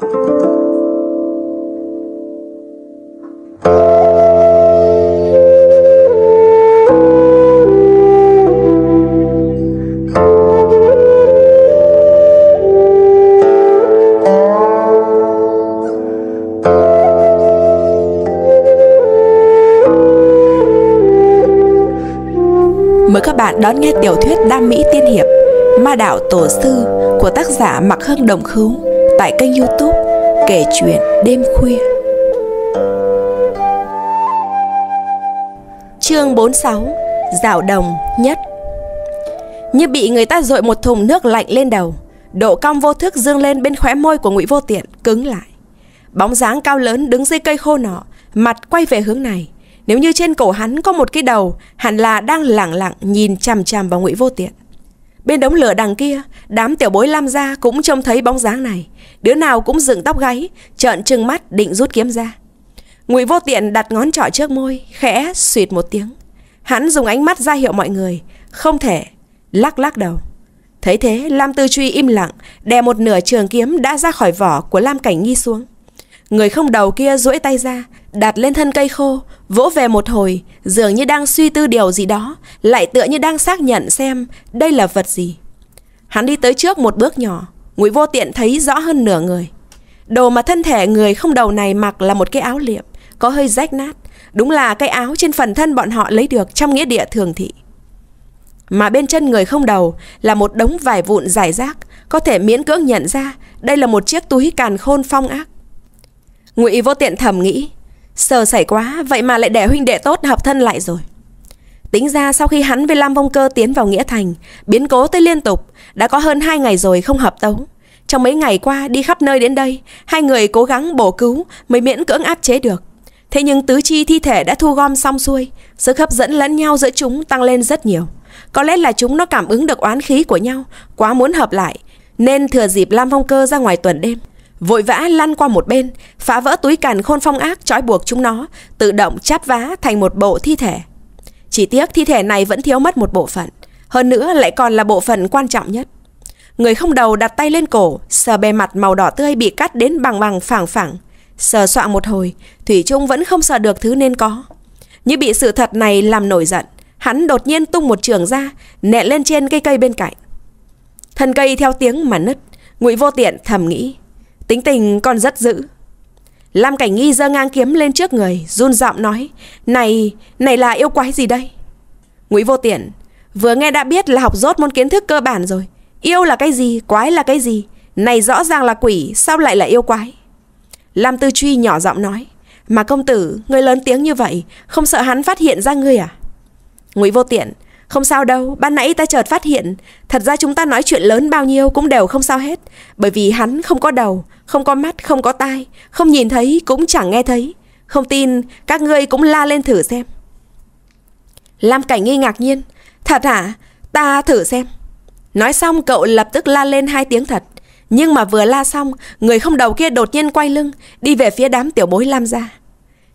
mời các bạn đón nghe tiểu thuyết Đam Mỹ Tiên Hiệp Ma Đạo Tổ Sư của tác giả Mạc Hưng Đồng Khứu tại kênh youtube Kể chuyện đêm khuya Chương 46 Dạo đồng nhất Như bị người ta dội một thùng nước lạnh lên đầu Độ cong vô thức dương lên bên khóe môi của ngụy Vô Tiện Cứng lại Bóng dáng cao lớn đứng dưới cây khô nọ Mặt quay về hướng này Nếu như trên cổ hắn có một cái đầu Hẳn là đang lẳng lặng nhìn chằm chằm vào ngụy Vô Tiện Bên đống lửa đằng kia, đám tiểu bối lam gia cũng trông thấy bóng dáng này. Đứa nào cũng dựng tóc gáy, trợn trừng mắt định rút kiếm ra. Ngụy Vô Tiện đặt ngón trỏ trước môi, khẽ suyệt một tiếng. Hắn dùng ánh mắt ra hiệu mọi người, không thể, lắc lắc đầu. Thấy thế, Lam Tư Truy im lặng, đè một nửa trường kiếm đã ra khỏi vỏ của Lam Cảnh Nghi xuống. Người không đầu kia duỗi tay ra, đặt lên thân cây khô, vỗ về một hồi, dường như đang suy tư điều gì đó, lại tựa như đang xác nhận xem đây là vật gì. Hắn đi tới trước một bước nhỏ, Ngụy Vô Tiện thấy rõ hơn nửa người. Đồ mà thân thể người không đầu này mặc là một cái áo liệm, có hơi rách nát, đúng là cái áo trên phần thân bọn họ lấy được trong nghĩa địa thường thị. Mà bên chân người không đầu là một đống vải vụn giải rác, có thể miễn cưỡng nhận ra đây là một chiếc túi càn khôn phong ác ngụy vô tiện thầm nghĩ sờ sẩy quá vậy mà lại để huynh đệ tốt hợp thân lại rồi tính ra sau khi hắn với lam vong cơ tiến vào nghĩa thành biến cố tới liên tục đã có hơn hai ngày rồi không hợp tấu trong mấy ngày qua đi khắp nơi đến đây hai người cố gắng bổ cứu mới miễn cưỡng áp chế được thế nhưng tứ chi thi thể đã thu gom xong xuôi sức hấp dẫn lẫn nhau giữa chúng tăng lên rất nhiều có lẽ là chúng nó cảm ứng được oán khí của nhau quá muốn hợp lại nên thừa dịp lam vong cơ ra ngoài tuần đêm vội vã lăn qua một bên, phá vỡ túi càn khôn phong ác trói buộc chúng nó, tự động chắp vá thành một bộ thi thể. Chỉ tiếc thi thể này vẫn thiếu mất một bộ phận, hơn nữa lại còn là bộ phận quan trọng nhất. Người không đầu đặt tay lên cổ, sờ bề mặt màu đỏ tươi bị cắt đến bằng bằng phẳng phẳng. Sờ soạn một hồi, Thủy Trung vẫn không sờ được thứ nên có. Như bị sự thật này làm nổi giận, hắn đột nhiên tung một trường ra, nện lên trên cây cây bên cạnh. Thân cây theo tiếng mà nứt, Ngụy Vô Tiện thầm nghĩ, Tính tình con rất dữ Lam Cảnh Nghi giơ ngang kiếm lên trước người Run giọng nói Này, này là yêu quái gì đây Ngụy Vô Tiện Vừa nghe đã biết là học rốt môn kiến thức cơ bản rồi Yêu là cái gì, quái là cái gì Này rõ ràng là quỷ, sao lại là yêu quái Lam Tư Truy nhỏ giọng nói Mà công tử, người lớn tiếng như vậy Không sợ hắn phát hiện ra ngươi à Ngụy Vô Tiện không sao đâu, ban nãy ta chợt phát hiện, thật ra chúng ta nói chuyện lớn bao nhiêu cũng đều không sao hết, bởi vì hắn không có đầu, không có mắt, không có tai, không nhìn thấy cũng chẳng nghe thấy. Không tin, các ngươi cũng la lên thử xem. Lam Cảnh nghi ngạc nhiên, thật hả? Ta thử xem. Nói xong cậu lập tức la lên hai tiếng thật, nhưng mà vừa la xong, người không đầu kia đột nhiên quay lưng, đi về phía đám tiểu bối Lam ra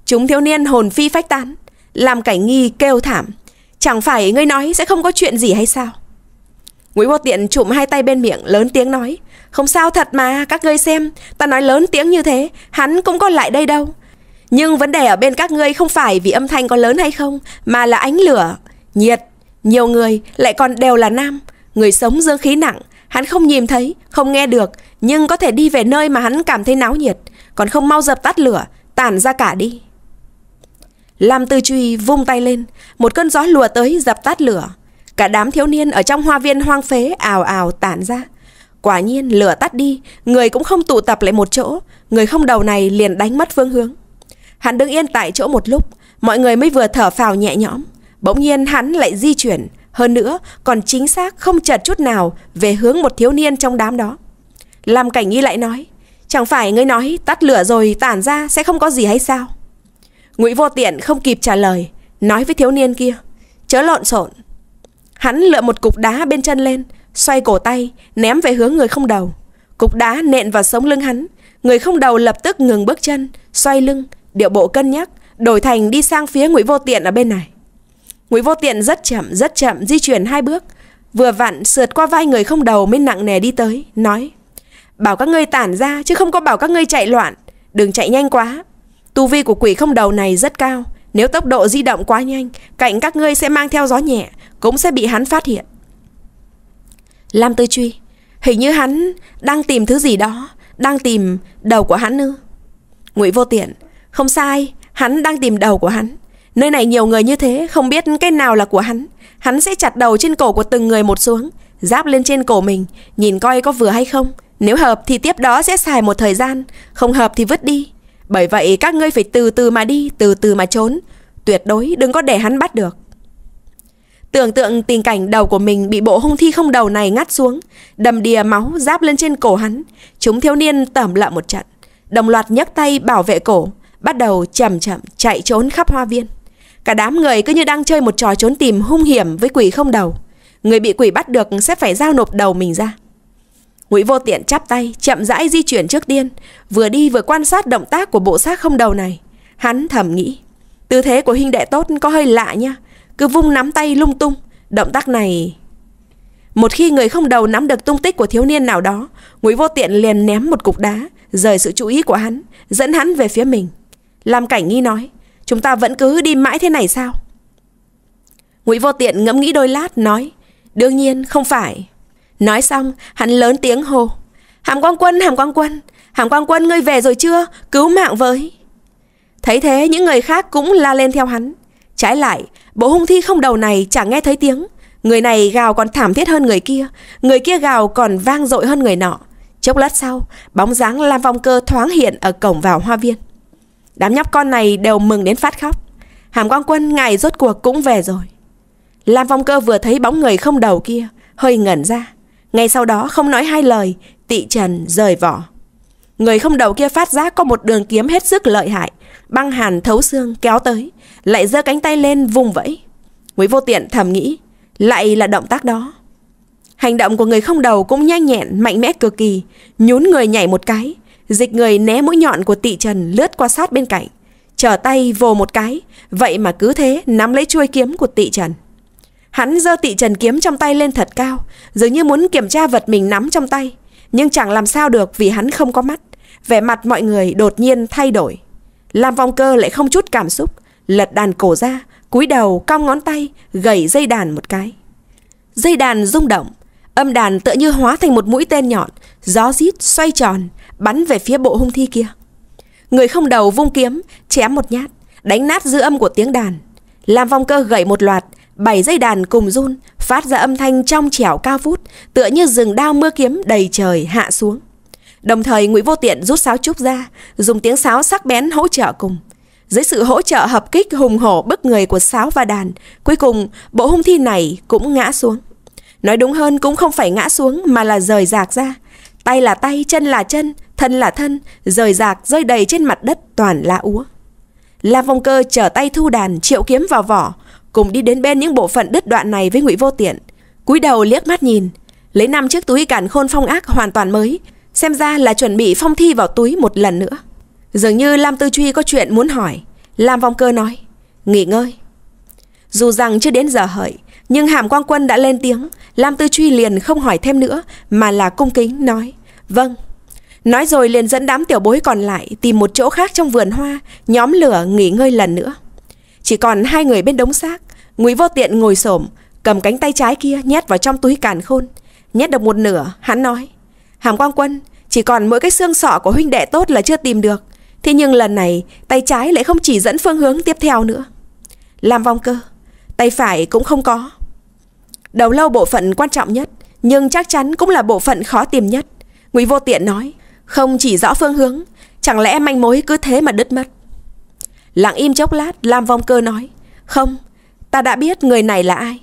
Chúng thiếu niên hồn phi phách tán, Lam Cảnh nghi kêu thảm. Chẳng phải ngươi nói sẽ không có chuyện gì hay sao Ngụy Vô Tiện chụm hai tay bên miệng lớn tiếng nói Không sao thật mà các ngươi xem Ta nói lớn tiếng như thế Hắn cũng có lại đây đâu Nhưng vấn đề ở bên các ngươi không phải vì âm thanh có lớn hay không Mà là ánh lửa Nhiệt Nhiều người lại còn đều là nam Người sống dương khí nặng Hắn không nhìn thấy, không nghe được Nhưng có thể đi về nơi mà hắn cảm thấy náo nhiệt Còn không mau dập tắt lửa Tản ra cả đi Lam Tư Truy vung tay lên, một cơn gió lùa tới dập tắt lửa. Cả đám thiếu niên ở trong hoa viên hoang phế ào ào tản ra. Quả nhiên lửa tắt đi, người cũng không tụ tập lại một chỗ, người không đầu này liền đánh mất phương hướng. Hắn đứng yên tại chỗ một lúc, mọi người mới vừa thở phào nhẹ nhõm. Bỗng nhiên hắn lại di chuyển, hơn nữa còn chính xác không chật chút nào về hướng một thiếu niên trong đám đó. Lam Cảnh Nghi lại nói, chẳng phải ngươi nói tắt lửa rồi tản ra sẽ không có gì hay sao? Ngụy Vô Tiện không kịp trả lời Nói với thiếu niên kia Chớ lộn xộn Hắn lựa một cục đá bên chân lên Xoay cổ tay Ném về hướng người không đầu Cục đá nện vào sống lưng hắn Người không đầu lập tức ngừng bước chân Xoay lưng Điệu bộ cân nhắc Đổi thành đi sang phía Ngụy Vô Tiện ở bên này Ngụy Vô Tiện rất chậm rất chậm Di chuyển hai bước Vừa vặn sượt qua vai người không đầu mới nặng nề đi tới Nói Bảo các ngươi tản ra chứ không có bảo các ngươi chạy loạn Đừng chạy nhanh quá Tu vi của quỷ không đầu này rất cao Nếu tốc độ di động quá nhanh Cạnh các ngươi sẽ mang theo gió nhẹ Cũng sẽ bị hắn phát hiện Lam tư truy Hình như hắn đang tìm thứ gì đó Đang tìm đầu của hắn ư Ngụy vô tiện Không sai Hắn đang tìm đầu của hắn Nơi này nhiều người như thế Không biết cái nào là của hắn Hắn sẽ chặt đầu trên cổ của từng người một xuống Giáp lên trên cổ mình Nhìn coi có vừa hay không Nếu hợp thì tiếp đó sẽ xài một thời gian Không hợp thì vứt đi bởi vậy các ngươi phải từ từ mà đi Từ từ mà trốn Tuyệt đối đừng có để hắn bắt được Tưởng tượng tình cảnh đầu của mình bị bộ hung thi không đầu này ngắt xuống, đầm đìa máu giáp lên trên cổ hắn, chúng thiếu niên tẩm lợm một trận, đồng loạt nhấc tay bảo vệ cổ, bắt đầu chậm chậm chạy trốn khắp hoa viên. Cả đám người cứ như đang chơi một trò trốn tìm hung hiểm với quỷ không đầu. Người bị quỷ bắt được sẽ phải giao nộp đầu mình ra. Ngụy Vô Tiện chắp tay, chậm rãi di chuyển trước tiên, vừa đi vừa quan sát động tác của bộ xác không đầu này. Hắn thầm nghĩ, tư thế của huynh đệ tốt có hơi lạ nha, cứ vung nắm tay lung tung, động tác này... Một khi người không đầu nắm được tung tích của thiếu niên nào đó, Ngụy Vô Tiện liền ném một cục đá, rời sự chú ý của hắn, dẫn hắn về phía mình. Làm Cảnh Nghi nói, chúng ta vẫn cứ đi mãi thế này sao? Ngụy Vô Tiện ngẫm nghĩ đôi lát nói, đương nhiên không phải. Nói xong, hắn lớn tiếng hô. Hàm Quang Quân, Hàm Quang Quân, Hàm Quang Quân ngươi về rồi chưa? Cứu mạng với. Thấy thế, những người khác cũng la lên theo hắn. Trái lại, bộ hung thi không đầu này chẳng nghe thấy tiếng. Người này gào còn thảm thiết hơn người kia, người kia gào còn vang dội hơn người nọ. Chốc lát sau, bóng dáng Lam Phong Cơ thoáng hiện ở cổng vào hoa viên. Đám nhóc con này đều mừng đến phát khóc. Hàm Quang Quân ngài rốt cuộc cũng về rồi. Lam Phong Cơ vừa thấy bóng người không đầu kia, hơi ngẩn ra. Ngay sau đó không nói hai lời, tị trần rời vỏ. Người không đầu kia phát giác có một đường kiếm hết sức lợi hại, băng hàn thấu xương kéo tới, lại giơ cánh tay lên vùng vẫy. Quý vô tiện thầm nghĩ, lại là động tác đó. Hành động của người không đầu cũng nhanh nhẹn, mạnh mẽ cực kỳ, nhún người nhảy một cái, dịch người né mũi nhọn của tị trần lướt qua sát bên cạnh, trở tay vồ một cái, vậy mà cứ thế nắm lấy chuôi kiếm của tị trần. Hắn giơ tị trần kiếm trong tay lên thật cao, dường như muốn kiểm tra vật mình nắm trong tay. Nhưng chẳng làm sao được vì hắn không có mắt. Vẻ mặt mọi người đột nhiên thay đổi. Làm vong cơ lại không chút cảm xúc, lật đàn cổ ra, cúi đầu cong ngón tay, gẩy dây đàn một cái. Dây đàn rung động, âm đàn tựa như hóa thành một mũi tên nhọn, gió rít xoay tròn, bắn về phía bộ hung thi kia. Người không đầu vung kiếm, chém một nhát, đánh nát dư âm của tiếng đàn. Làm vong cơ gậy một loạt, Bảy dây đàn cùng run, phát ra âm thanh trong trẻo cao vút, tựa như rừng đao mưa kiếm đầy trời hạ xuống. Đồng thời Ngụy Vô Tiện rút sáo trúc ra, dùng tiếng sáo sắc bén hỗ trợ cùng. Dưới sự hỗ trợ hợp kích hùng hổ bức người của sáo và đàn, cuối cùng bộ hung thi này cũng ngã xuống. Nói đúng hơn cũng không phải ngã xuống mà là rời rạc ra. Tay là tay, chân là chân, thân là thân, rời rạc rơi đầy trên mặt đất toàn lá úa. La Vong Cơ trở tay thu đàn triệu kiếm vào vỏ, cùng đi đến bên những bộ phận đứt đoạn này với ngụy vô tiện cúi đầu liếc mắt nhìn lấy năm chiếc túi cản khôn phong ác hoàn toàn mới xem ra là chuẩn bị phong thi vào túi một lần nữa dường như lam tư truy có chuyện muốn hỏi lam vong cơ nói nghỉ ngơi dù rằng chưa đến giờ hợi nhưng hàm quang quân đã lên tiếng lam tư truy liền không hỏi thêm nữa mà là cung kính nói vâng nói rồi liền dẫn đám tiểu bối còn lại tìm một chỗ khác trong vườn hoa nhóm lửa nghỉ ngơi lần nữa chỉ còn hai người bên đống xác Ngụy Vô Tiện ngồi xổm cầm cánh tay trái kia nhét vào trong túi càn khôn. Nhét được một nửa, hắn nói. Hàm Quang Quân, chỉ còn mỗi cái xương sọ của huynh đệ tốt là chưa tìm được. Thế nhưng lần này, tay trái lại không chỉ dẫn phương hướng tiếp theo nữa. Làm vong cơ, tay phải cũng không có. Đầu lâu bộ phận quan trọng nhất, nhưng chắc chắn cũng là bộ phận khó tìm nhất. Ngụy Vô Tiện nói, không chỉ rõ phương hướng, chẳng lẽ manh mối cứ thế mà đứt mất. Lặng im chốc lát, Lam Vong Cơ nói, không, ta đã biết người này là ai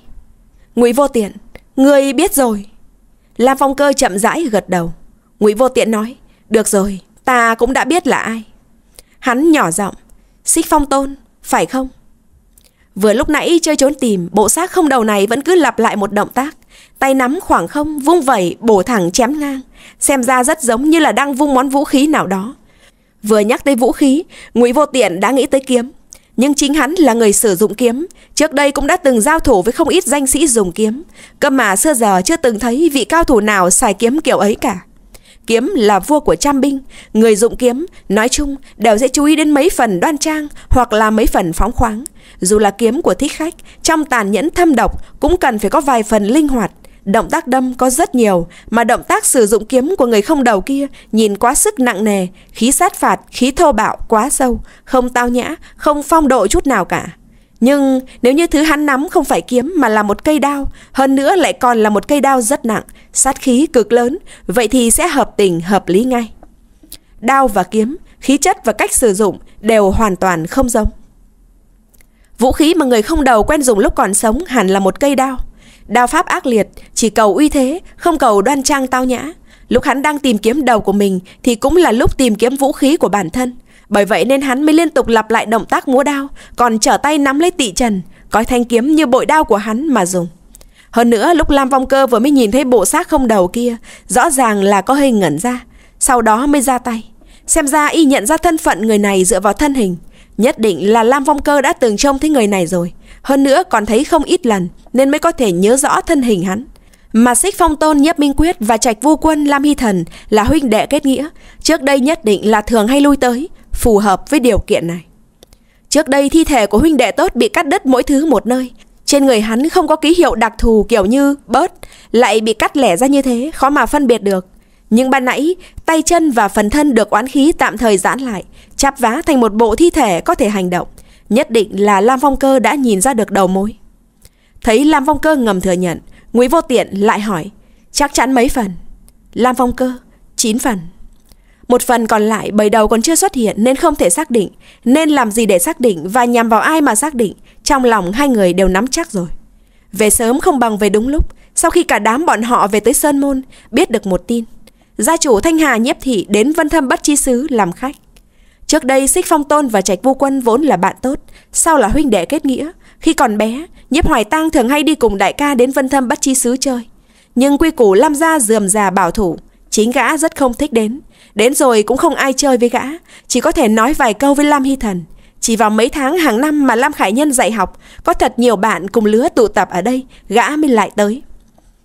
ngụy vô tiện người biết rồi lam phong cơ chậm rãi gật đầu ngụy vô tiện nói được rồi ta cũng đã biết là ai hắn nhỏ giọng xích phong tôn phải không vừa lúc nãy chơi trốn tìm bộ xác không đầu này vẫn cứ lặp lại một động tác tay nắm khoảng không vung vẩy bổ thẳng chém ngang xem ra rất giống như là đang vung món vũ khí nào đó vừa nhắc tới vũ khí ngụy vô tiện đã nghĩ tới kiếm nhưng chính hắn là người sử dụng kiếm, trước đây cũng đã từng giao thủ với không ít danh sĩ dùng kiếm, cơ mà xưa giờ chưa từng thấy vị cao thủ nào xài kiếm kiểu ấy cả. Kiếm là vua của trăm binh, người dụng kiếm, nói chung đều sẽ chú ý đến mấy phần đoan trang hoặc là mấy phần phóng khoáng. Dù là kiếm của thích khách, trong tàn nhẫn thâm độc cũng cần phải có vài phần linh hoạt, Động tác đâm có rất nhiều, mà động tác sử dụng kiếm của người không đầu kia nhìn quá sức nặng nề, khí sát phạt, khí thô bạo quá sâu, không tao nhã, không phong độ chút nào cả. Nhưng nếu như thứ hắn nắm không phải kiếm mà là một cây đao, hơn nữa lại còn là một cây đao rất nặng, sát khí cực lớn, vậy thì sẽ hợp tình hợp lý ngay. Đao và kiếm, khí chất và cách sử dụng đều hoàn toàn không giống. Vũ khí mà người không đầu quen dùng lúc còn sống hẳn là một cây đao. Đao pháp ác liệt, chỉ cầu uy thế, không cầu đoan trang tao nhã. Lúc hắn đang tìm kiếm đầu của mình thì cũng là lúc tìm kiếm vũ khí của bản thân. Bởi vậy nên hắn mới liên tục lặp lại động tác múa đao, còn trở tay nắm lấy tị trần, coi thanh kiếm như bội đao của hắn mà dùng. Hơn nữa lúc Lam Vong Cơ vừa mới nhìn thấy bộ xác không đầu kia, rõ ràng là có hình ngẩn ra, sau đó mới ra tay. Xem ra y nhận ra thân phận người này dựa vào thân hình, nhất định là Lam Vong Cơ đã từng trông thấy người này rồi hơn nữa còn thấy không ít lần nên mới có thể nhớ rõ thân hình hắn mà xích phong tôn nhiếp minh quyết và trạch vu quân lam hy thần là huynh đệ kết nghĩa trước đây nhất định là thường hay lui tới phù hợp với điều kiện này trước đây thi thể của huynh đệ tốt bị cắt đứt mỗi thứ một nơi trên người hắn không có ký hiệu đặc thù kiểu như bớt lại bị cắt lẻ ra như thế khó mà phân biệt được nhưng ban nãy tay chân và phần thân được oán khí tạm thời giãn lại chắp vá thành một bộ thi thể có thể hành động Nhất định là Lam Phong Cơ đã nhìn ra được đầu mối Thấy Lam Phong Cơ ngầm thừa nhận Ngụy Vô Tiện lại hỏi Chắc chắn mấy phần Lam Phong Cơ 9 phần Một phần còn lại bầy đầu còn chưa xuất hiện Nên không thể xác định Nên làm gì để xác định Và nhằm vào ai mà xác định Trong lòng hai người đều nắm chắc rồi Về sớm không bằng về đúng lúc Sau khi cả đám bọn họ về tới Sơn Môn Biết được một tin Gia chủ Thanh Hà Nhiếp Thị đến Vân Thâm bất Chi Sứ làm khách Trước đây Xích Phong Tôn và Trạch Vu Quân vốn là bạn tốt, sau là huynh đệ kết nghĩa. Khi còn bé, Nhiếp Hoài Tăng thường hay đi cùng đại ca đến Vân Thâm bắt chi sứ chơi. Nhưng quy củ Lam Gia dườm già bảo thủ, chính gã rất không thích đến. Đến rồi cũng không ai chơi với gã, chỉ có thể nói vài câu với Lam Hy Thần. Chỉ vào mấy tháng hàng năm mà Lam Khải Nhân dạy học, có thật nhiều bạn cùng lứa tụ tập ở đây, gã mới lại tới.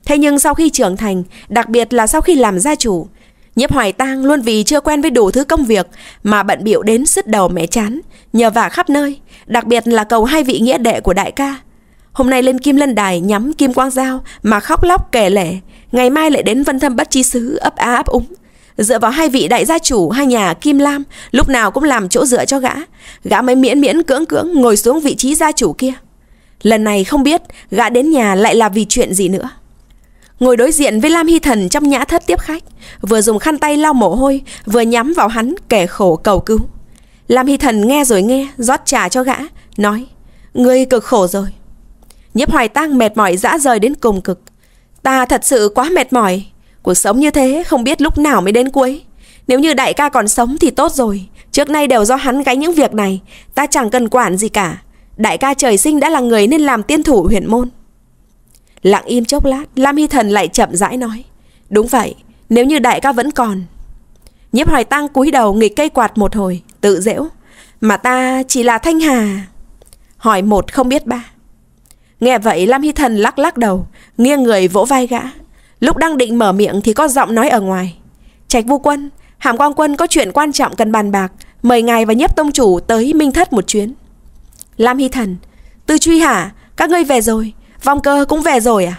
Thế nhưng sau khi trưởng thành, đặc biệt là sau khi làm gia chủ, Nhiếp Hoài Tang luôn vì chưa quen với đủ thứ công việc mà bận biểu đến sứt đầu mẻ chán, nhờ vả khắp nơi, đặc biệt là cầu hai vị nghĩa đệ của đại ca. Hôm nay lên Kim Lân Đài nhắm Kim Quang Giao mà khóc lóc kể lể, ngày mai lại đến Vân Thâm Bất Chi Sứ ấp á ấp úng. Dựa vào hai vị đại gia chủ hai nhà Kim Lam lúc nào cũng làm chỗ dựa cho gã, gã mới miễn miễn cưỡng cưỡng ngồi xuống vị trí gia chủ kia. Lần này không biết gã đến nhà lại là vì chuyện gì nữa ngồi đối diện với Lam Hy Thần trong nhã thất tiếp khách, vừa dùng khăn tay lau mồ hôi, vừa nhắm vào hắn kẻ khổ cầu cứu. Lam Hy Thần nghe rồi nghe, rót trà cho gã, nói, ngươi cực khổ rồi. Nhiếp hoài tang mệt mỏi dã rời đến cùng cực. Ta thật sự quá mệt mỏi, cuộc sống như thế không biết lúc nào mới đến cuối. Nếu như đại ca còn sống thì tốt rồi, trước nay đều do hắn gánh những việc này, ta chẳng cần quản gì cả. Đại ca trời sinh đã là người nên làm tiên thủ huyện môn Lặng im chốc lát Lam Hy Thần lại chậm rãi nói Đúng vậy nếu như đại ca vẫn còn Nhiếp hoài tăng cúi đầu nghịch cây quạt một hồi Tự dễu Mà ta chỉ là Thanh Hà Hỏi một không biết ba Nghe vậy Lam Hy Thần lắc lắc đầu Nghiêng người vỗ vai gã Lúc đang định mở miệng thì có giọng nói ở ngoài Trạch vu quân Hàm quang quân có chuyện quan trọng cần bàn bạc Mời ngài và nhiếp tông chủ tới Minh Thất một chuyến Lam Hy Thần Tư truy hả Các ngươi về rồi Vong cơ cũng về rồi à?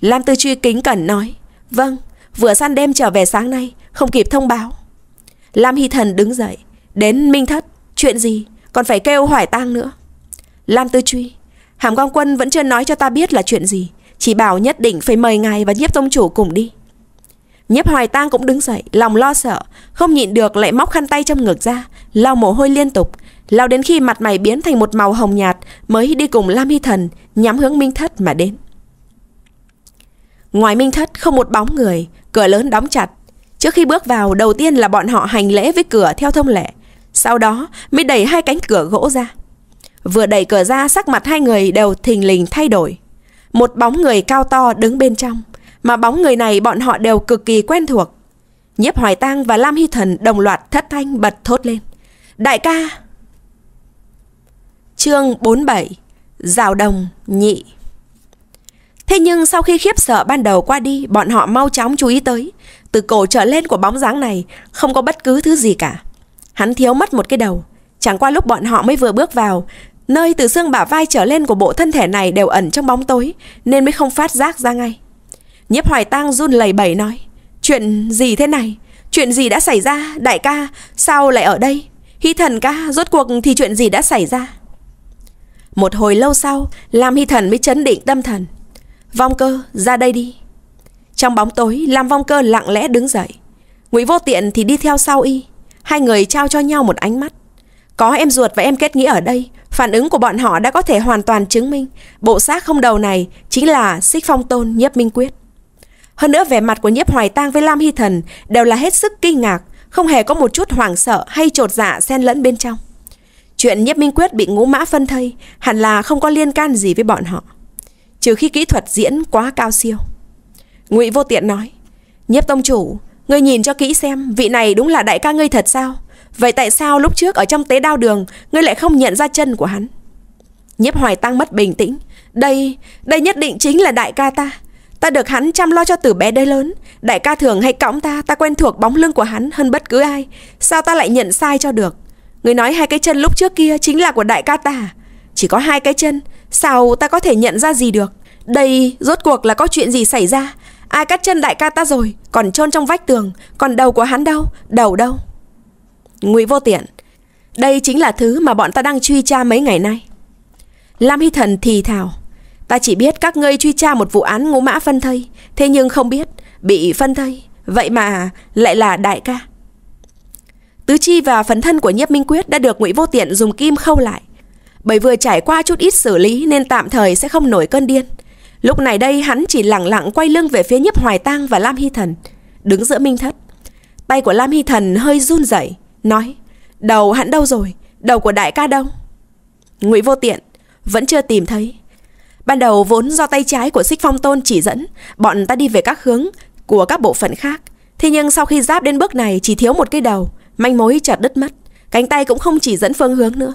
Lam Tư Truy kính cẩn nói. Vâng, vừa săn đêm trở về sáng nay, không kịp thông báo. Lam Hy Thần đứng dậy, đến Minh Thất, chuyện gì, còn phải kêu hỏi tang nữa. Lam Tư Truy, Hàm Quang Quân vẫn chưa nói cho ta biết là chuyện gì, chỉ bảo nhất định phải mời ngài và nhiếp tông chủ cùng đi. Nhiếp hoài tang cũng đứng dậy, lòng lo sợ, không nhịn được lại móc khăn tay trong ngực ra, lau mồ hôi liên tục, lao đến khi mặt mày biến thành một màu hồng nhạt mới đi cùng Lam Hy Thần nhắm hướng Minh Thất mà đến. Ngoài Minh Thất không một bóng người, cửa lớn đóng chặt. Trước khi bước vào, đầu tiên là bọn họ hành lễ với cửa theo thông lệ, sau đó mới đẩy hai cánh cửa gỗ ra. Vừa đẩy cửa ra, sắc mặt hai người đều thình lình thay đổi. Một bóng người cao to đứng bên trong, mà bóng người này bọn họ đều cực kỳ quen thuộc. Nhiếp Hoài Tang và Lam Hy Thần đồng loạt thất thanh bật thốt lên. Đại ca! Chương 47 Rào đồng nhị Thế nhưng sau khi khiếp sợ ban đầu qua đi Bọn họ mau chóng chú ý tới Từ cổ trở lên của bóng dáng này Không có bất cứ thứ gì cả Hắn thiếu mất một cái đầu Chẳng qua lúc bọn họ mới vừa bước vào Nơi từ xương bả vai trở lên của bộ thân thể này đều ẩn trong bóng tối Nên mới không phát giác ra ngay Nhiếp hoài tang run lầy bẩy nói Chuyện gì thế này Chuyện gì đã xảy ra Đại ca sao lại ở đây Hy thần ca rốt cuộc thì chuyện gì đã xảy ra một hồi lâu sau, Lam Hy Thần mới chấn định tâm thần. Vong cơ, ra đây đi. Trong bóng tối, Lam Vong cơ lặng lẽ đứng dậy. Ngụy Vô Tiện thì đi theo sau y. Hai người trao cho nhau một ánh mắt. Có em ruột và em kết nghĩa ở đây, phản ứng của bọn họ đã có thể hoàn toàn chứng minh bộ xác không đầu này chính là xích phong tôn nhiếp minh quyết. Hơn nữa vẻ mặt của nhiếp hoài tang với Lam Hy Thần đều là hết sức kinh ngạc, không hề có một chút hoảng sợ hay trột dạ xen lẫn bên trong. Chuyện Nhiếp Minh Quyết bị ngũ mã phân thây hẳn là không có liên can gì với bọn họ. Trừ khi kỹ thuật diễn quá cao siêu. Ngụy Vô Tiện nói, Nhiếp Tông Chủ, ngươi nhìn cho kỹ xem vị này đúng là đại ca ngươi thật sao? Vậy tại sao lúc trước ở trong tế đao đường ngươi lại không nhận ra chân của hắn? Nhiếp Hoài Tăng mất bình tĩnh. Đây, đây nhất định chính là đại ca ta. Ta được hắn chăm lo cho từ bé đây lớn. Đại ca thường hay cõng ta, ta quen thuộc bóng lưng của hắn hơn bất cứ ai. Sao ta lại nhận sai cho được? Người nói hai cái chân lúc trước kia chính là của đại ca ta, Chỉ có hai cái chân Sao ta có thể nhận ra gì được Đây rốt cuộc là có chuyện gì xảy ra Ai cắt chân đại ca ta rồi Còn chôn trong vách tường Còn đầu của hắn đâu Đầu đâu ngụy vô tiện Đây chính là thứ mà bọn ta đang truy tra mấy ngày nay Lam Hy Thần thì thào Ta chỉ biết các ngươi truy tra một vụ án ngũ mã phân thây Thế nhưng không biết Bị phân thây Vậy mà lại là đại ca Tứ chi và phần thân của Nhiếp Minh Quyết đã được Ngụy Vô Tiện dùng kim khâu lại. Bởi vừa trải qua chút ít xử lý nên tạm thời sẽ không nổi cơn điên. Lúc này đây hắn chỉ lẳng lặng quay lưng về phía Nhiếp Hoài Tang và Lam Hy Thần, đứng giữa minh thất. Tay của Lam Hy Thần hơi run rẩy, nói: "Đầu hắn đâu rồi? Đầu của đại ca đâu?" Ngụy Vô Tiện vẫn chưa tìm thấy. Ban đầu vốn do tay trái của Xích Phong Tôn chỉ dẫn, bọn ta đi về các hướng của các bộ phận khác. Thế nhưng sau khi giáp đến bước này chỉ thiếu một cái đầu, Manh mối chợt đứt mất, cánh tay cũng không chỉ dẫn phương hướng nữa.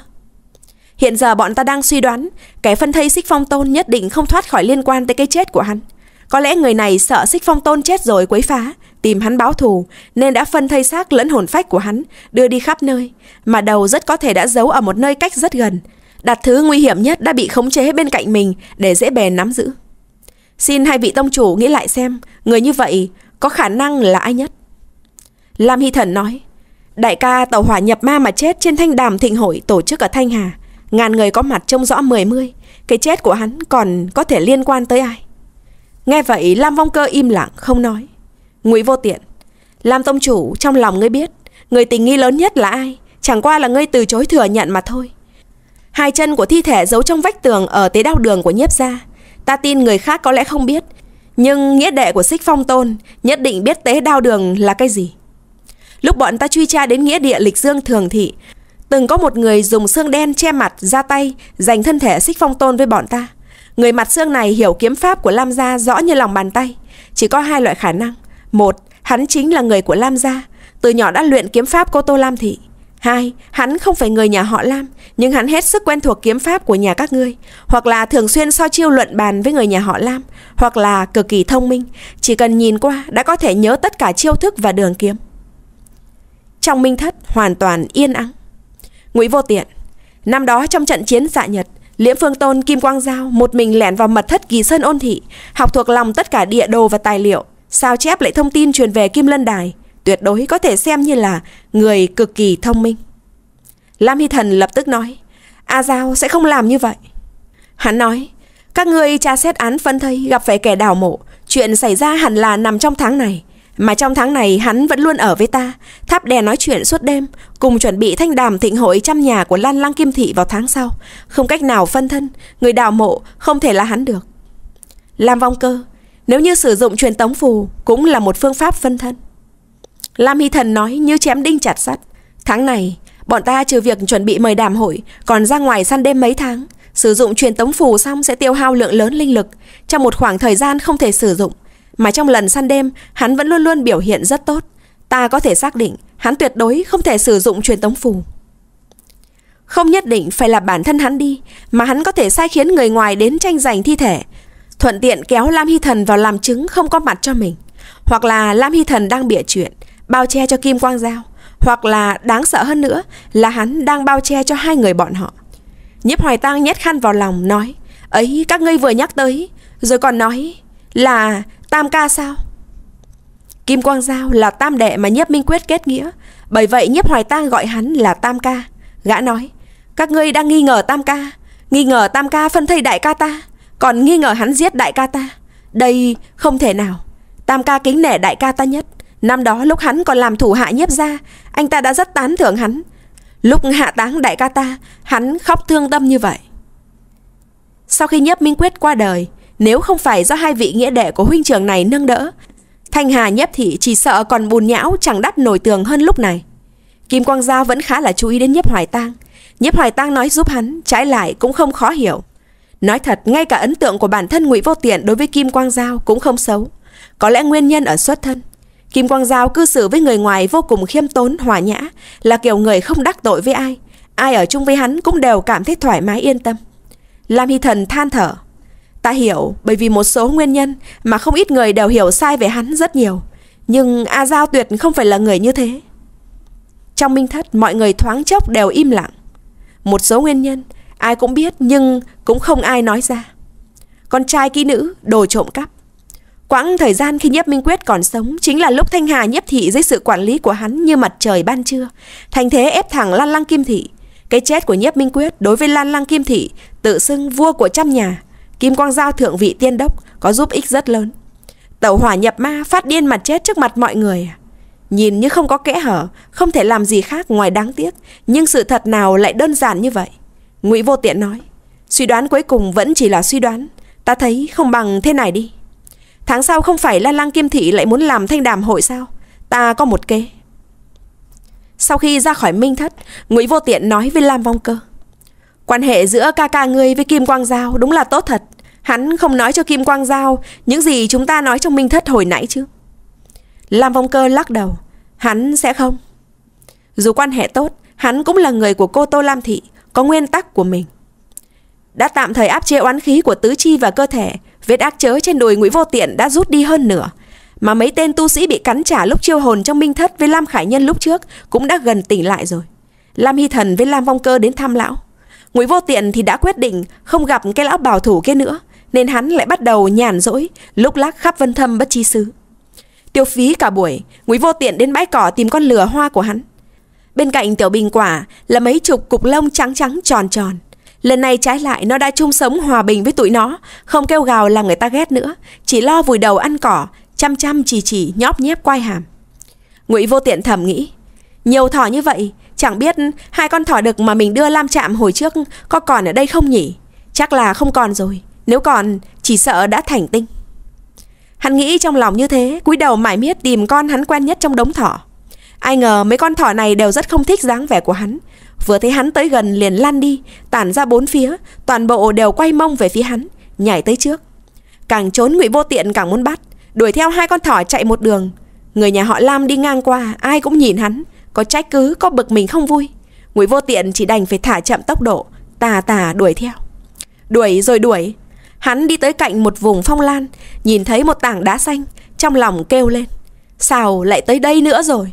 Hiện giờ bọn ta đang suy đoán, kẻ phân thây xích phong tôn nhất định không thoát khỏi liên quan tới cái chết của hắn. Có lẽ người này sợ xích phong tôn chết rồi quấy phá, tìm hắn báo thù, nên đã phân thây xác lẫn hồn phách của hắn, đưa đi khắp nơi, mà đầu rất có thể đã giấu ở một nơi cách rất gần. Đặt thứ nguy hiểm nhất đã bị khống chế bên cạnh mình để dễ bề nắm giữ. Xin hai vị tông chủ nghĩ lại xem, người như vậy có khả năng là ai nhất? Lam Hy Thần nói, Đại ca tàu hỏa nhập ma mà chết trên thanh đàm thịnh hội tổ chức ở Thanh Hà. Ngàn người có mặt trông rõ mười mươi. Cái chết của hắn còn có thể liên quan tới ai? Nghe vậy Lam Vong Cơ im lặng không nói. Ngụy Vô Tiện, Lam Tông Chủ trong lòng ngươi biết, người tình nghi lớn nhất là ai? Chẳng qua là ngươi từ chối thừa nhận mà thôi. Hai chân của thi thể giấu trong vách tường ở tế đao đường của nhiếp gia. Ta tin người khác có lẽ không biết, nhưng nghĩa đệ của Sích Phong Tôn nhất định biết tế đao đường là cái gì. Lúc bọn ta truy tra đến nghĩa địa lịch dương thường thị, từng có một người dùng xương đen che mặt ra tay, dành thân thể xích phong tôn với bọn ta. Người mặt xương này hiểu kiếm pháp của Lam Gia rõ như lòng bàn tay. Chỉ có hai loại khả năng. Một, hắn chính là người của Lam Gia, từ nhỏ đã luyện kiếm pháp cô Tô Lam Thị. Hai, hắn không phải người nhà họ Lam, nhưng hắn hết sức quen thuộc kiếm pháp của nhà các ngươi, hoặc là thường xuyên so chiêu luận bàn với người nhà họ Lam, hoặc là cực kỳ thông minh, chỉ cần nhìn qua đã có thể nhớ tất cả chiêu thức và đường kiếm trong Minh Thất hoàn toàn yên ắng. Ngụy Vô Tiện, năm đó trong trận chiến dạ Nhật, Liễm Phương Tôn Kim Quang Giao một mình lẻn vào mật thất Kỳ Sơn Ôn Thị, học thuộc lòng tất cả địa đồ và tài liệu, sao chép lại thông tin truyền về Kim Lân Đài, tuyệt đối có thể xem như là người cực kỳ thông minh. Lam Hy Thần lập tức nói, A Giao sẽ không làm như vậy. Hắn nói, các ngươi tra xét án phân thây gặp phải kẻ đào mộ, chuyện xảy ra hẳn là nằm trong tháng này. Mà trong tháng này hắn vẫn luôn ở với ta thắp đèn nói chuyện suốt đêm Cùng chuẩn bị thanh đàm thịnh hội trăm nhà của Lan Lăng Kim Thị vào tháng sau Không cách nào phân thân Người đào mộ không thể là hắn được Lam Vong Cơ Nếu như sử dụng truyền tống phù Cũng là một phương pháp phân thân Lam Hy Thần nói như chém đinh chặt sắt Tháng này Bọn ta trừ việc chuẩn bị mời đàm hội Còn ra ngoài săn đêm mấy tháng Sử dụng truyền tống phù xong sẽ tiêu hao lượng lớn linh lực Trong một khoảng thời gian không thể sử dụng mà trong lần săn đêm hắn vẫn luôn luôn biểu hiện rất tốt ta có thể xác định hắn tuyệt đối không thể sử dụng truyền tống phù không nhất định phải là bản thân hắn đi mà hắn có thể sai khiến người ngoài đến tranh giành thi thể thuận tiện kéo lam hy thần vào làm chứng không có mặt cho mình hoặc là lam hy thần đang bịa chuyện bao che cho kim quang giao hoặc là đáng sợ hơn nữa là hắn đang bao che cho hai người bọn họ nhiếp hoài tang nhét khăn vào lòng nói ấy các ngươi vừa nhắc tới rồi còn nói là Tam ca sao? Kim Quang Giao là tam đệ mà Nhiếp Minh Quyết kết nghĩa, bởi vậy Nhiếp Hoài Tang gọi hắn là Tam ca. Gã nói: "Các ngươi đang nghi ngờ Tam ca, nghi ngờ Tam ca phân thây đại ca ta, còn nghi ngờ hắn giết đại ca ta. Đây không thể nào. Tam ca kính nể đại ca ta nhất, năm đó lúc hắn còn làm thủ hạ Nhiếp gia, anh ta đã rất tán thưởng hắn. Lúc hạ táng đại ca ta, hắn khóc thương tâm như vậy." Sau khi Nhiếp Minh Quyết qua đời, nếu không phải do hai vị nghĩa đệ của huynh trưởng này nâng đỡ, Thanh Hà nhép thị chỉ sợ còn bùn nhão chẳng đắt nổi tường hơn lúc này. Kim Quang Giao vẫn khá là chú ý đến nhếp hoài tang. nhếp hoài tang nói giúp hắn, trái lại cũng không khó hiểu. Nói thật, ngay cả ấn tượng của bản thân Ngụy Vô Tiện đối với Kim Quang Giao cũng không xấu. Có lẽ nguyên nhân ở xuất thân. Kim Quang Giao cư xử với người ngoài vô cùng khiêm tốn, hòa nhã, là kiểu người không đắc tội với ai. Ai ở chung với hắn cũng đều cảm thấy thoải mái yên tâm. Lam Hy Thần than thở. Ta hiểu bởi vì một số nguyên nhân mà không ít người đều hiểu sai về hắn rất nhiều. Nhưng A Giao tuyệt không phải là người như thế. Trong minh thất mọi người thoáng chốc đều im lặng. Một số nguyên nhân ai cũng biết nhưng cũng không ai nói ra. Con trai kỹ nữ, đồ trộm cắp. Quãng thời gian khi Nhiếp Minh Quyết còn sống chính là lúc Thanh Hà Nhiếp Thị dưới sự quản lý của hắn như mặt trời ban trưa. Thành thế ép thẳng Lan Lăng Kim Thị. Cái chết của Nhiếp Minh Quyết đối với Lan Lăng Kim Thị tự xưng vua của trăm nhà Kim Quang Giao thượng vị tiên đốc có giúp ích rất lớn. Tẩu hỏa nhập ma phát điên mặt chết trước mặt mọi người. À? Nhìn như không có kẽ hở, không thể làm gì khác ngoài đáng tiếc, nhưng sự thật nào lại đơn giản như vậy? Ngụy Vô Tiện nói, suy đoán cuối cùng vẫn chỉ là suy đoán, ta thấy không bằng thế này đi. Tháng sau không phải La Lang Kim Thị lại muốn làm thanh đàm hội sao? Ta có một kế. Sau khi ra khỏi Minh Thất, Ngụy Vô Tiện nói với Lam Vong Cơ. Quan hệ giữa ca ca ngươi với Kim Quang Giao đúng là tốt thật. Hắn không nói cho Kim Quang Giao những gì chúng ta nói trong minh thất hồi nãy chứ. Lam Vong Cơ lắc đầu. Hắn sẽ không. Dù quan hệ tốt, hắn cũng là người của cô Tô Lam Thị, có nguyên tắc của mình. Đã tạm thời áp chế oán khí của tứ chi và cơ thể, vết ác chớ trên đùi Ngụy Vô Tiện đã rút đi hơn nửa. Mà mấy tên tu sĩ bị cắn trả lúc chiêu hồn trong minh thất với Lam Khải Nhân lúc trước cũng đã gần tỉnh lại rồi. Lam Hy Thần với Lam Vong Cơ đến thăm lão. Ngụy Vô Tiện thì đã quyết định không gặp cái lão bảo thủ kia nữa, nên hắn lại bắt đầu nhàn rỗi, lúc lắc khắp vân thâm bất chi xứ. Tiêu phí cả buổi, Ngụy Vô Tiện đến bãi cỏ tìm con lừa hoa của hắn. Bên cạnh tiểu bình quả là mấy chục cục lông trắng trắng tròn tròn. Lần này trái lại nó đã chung sống hòa bình với tụi nó, không kêu gào làm người ta ghét nữa, chỉ lo vùi đầu ăn cỏ, chăm chăm chỉ chỉ nhóp nhép quai hàm. Ngụy Vô Tiện thầm nghĩ, nhiều thỏ như vậy Chẳng biết hai con thỏ đực mà mình đưa Lam Chạm hồi trước có còn ở đây không nhỉ? Chắc là không còn rồi. Nếu còn, chỉ sợ đã thành tinh. Hắn nghĩ trong lòng như thế, cúi đầu mải miết tìm con hắn quen nhất trong đống thỏ. Ai ngờ mấy con thỏ này đều rất không thích dáng vẻ của hắn. Vừa thấy hắn tới gần liền lăn đi, tản ra bốn phía, toàn bộ đều quay mông về phía hắn, nhảy tới trước. Càng trốn ngụy vô tiện càng muốn bắt, đuổi theo hai con thỏ chạy một đường. Người nhà họ Lam đi ngang qua, ai cũng nhìn hắn, có trách cứ có bực mình không vui Ngụy vô tiện chỉ đành phải thả chậm tốc độ Tà tà đuổi theo Đuổi rồi đuổi Hắn đi tới cạnh một vùng phong lan Nhìn thấy một tảng đá xanh Trong lòng kêu lên Sao lại tới đây nữa rồi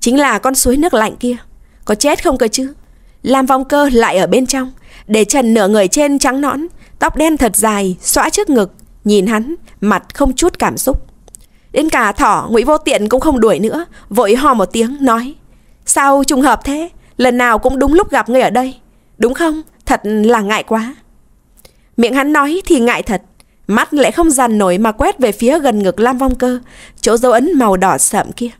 Chính là con suối nước lạnh kia Có chết không cơ chứ Lam vong cơ lại ở bên trong Để trần nửa người trên trắng nõn Tóc đen thật dài, xõa trước ngực Nhìn hắn, mặt không chút cảm xúc Đến cả thỏ Ngụy Vô Tiện cũng không đuổi nữa Vội ho một tiếng nói Sao trùng hợp thế Lần nào cũng đúng lúc gặp ngươi ở đây Đúng không Thật là ngại quá Miệng hắn nói thì ngại thật Mắt lại không dằn nổi mà quét về phía gần ngực Lam Vong Cơ Chỗ dấu ấn màu đỏ sậm kia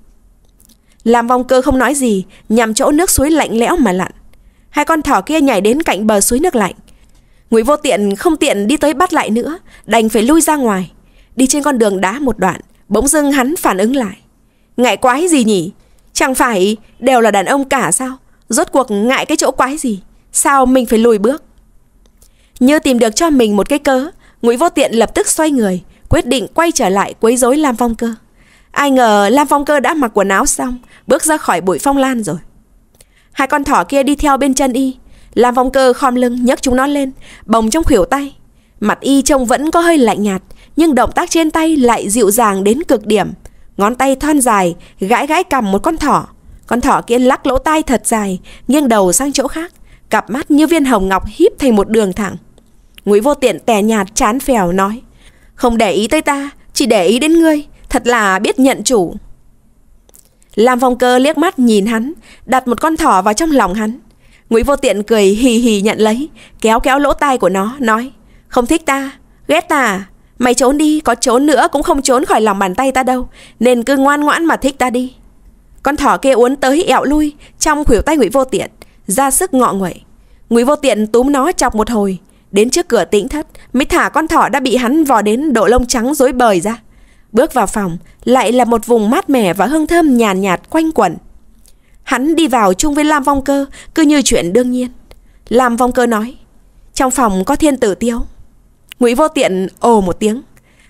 Lam Vong Cơ không nói gì Nhằm chỗ nước suối lạnh lẽo mà lặn Hai con thỏ kia nhảy đến cạnh bờ suối nước lạnh Ngụy Vô Tiện không tiện đi tới bắt lại nữa Đành phải lui ra ngoài Đi trên con đường đá một đoạn Bỗng dưng hắn phản ứng lại. Ngại quái gì nhỉ? Chẳng phải đều là đàn ông cả sao? Rốt cuộc ngại cái chỗ quái gì? Sao mình phải lùi bước? Như tìm được cho mình một cái cớ, Ngụy Vô Tiện lập tức xoay người, quyết định quay trở lại quấy rối Lam Phong Cơ. Ai ngờ Lam Phong Cơ đã mặc quần áo xong, bước ra khỏi bụi phong lan rồi. Hai con thỏ kia đi theo bên chân y, Lam Phong Cơ khom lưng nhấc chúng nó lên, bồng trong khuỷu tay. Mặt y trông vẫn có hơi lạnh nhạt, nhưng động tác trên tay lại dịu dàng đến cực điểm. Ngón tay thon dài, gãi gãi cầm một con thỏ. Con thỏ kia lắc lỗ tai thật dài, nghiêng đầu sang chỗ khác, cặp mắt như viên hồng ngọc híp thành một đường thẳng. Ngụy Vô Tiện tè nhạt chán phèo nói: "Không để ý tới ta, chỉ để ý đến ngươi, thật là biết nhận chủ." Lam Phong Cơ liếc mắt nhìn hắn, đặt một con thỏ vào trong lòng hắn. Ngụy Vô Tiện cười hì hì nhận lấy, kéo kéo lỗ tai của nó, nói: "Không thích ta, ghét ta, à? Mày trốn đi, có trốn nữa cũng không trốn khỏi lòng bàn tay ta đâu Nên cứ ngoan ngoãn mà thích ta đi Con thỏ kia uốn tới ẹo lui Trong khuỷu tay Ngụy Vô Tiện Ra sức ngọ nguậy Ngụy Vô Tiện túm nó chọc một hồi Đến trước cửa tĩnh thất Mới thả con thỏ đã bị hắn vò đến độ lông trắng rối bời ra Bước vào phòng Lại là một vùng mát mẻ và hương thơm nhàn nhạt, nhạt quanh quẩn Hắn đi vào chung với Lam Vong Cơ Cứ như chuyện đương nhiên Lam Vong Cơ nói Trong phòng có thiên tử tiêu Ngụy Vô Tiện ồ một tiếng.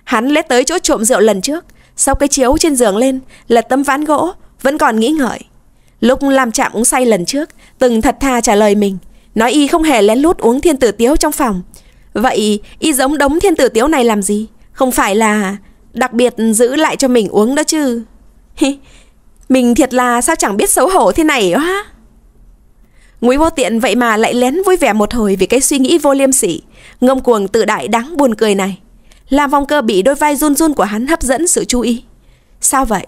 Hắn lết tới chỗ trộm rượu lần trước, sau cái chiếu trên giường lên, lật tấm ván gỗ, vẫn còn nghĩ ngợi. Lúc làm chạm uống say lần trước, từng thật thà trả lời mình, nói y không hề lén lút uống thiên tử tiếu trong phòng. Vậy y giống đống thiên tử tiếu này làm gì? Không phải là đặc biệt giữ lại cho mình uống đó chứ. mình thiệt là sao chẳng biết xấu hổ thế này quá. Ngụy Vô Tiện vậy mà lại lén vui vẻ một hồi vì cái suy nghĩ vô liêm sỉ, ngông cuồng tự đại đáng buồn cười này. Làm Phong Cơ bị đôi vai run run của hắn hấp dẫn sự chú ý. Sao vậy?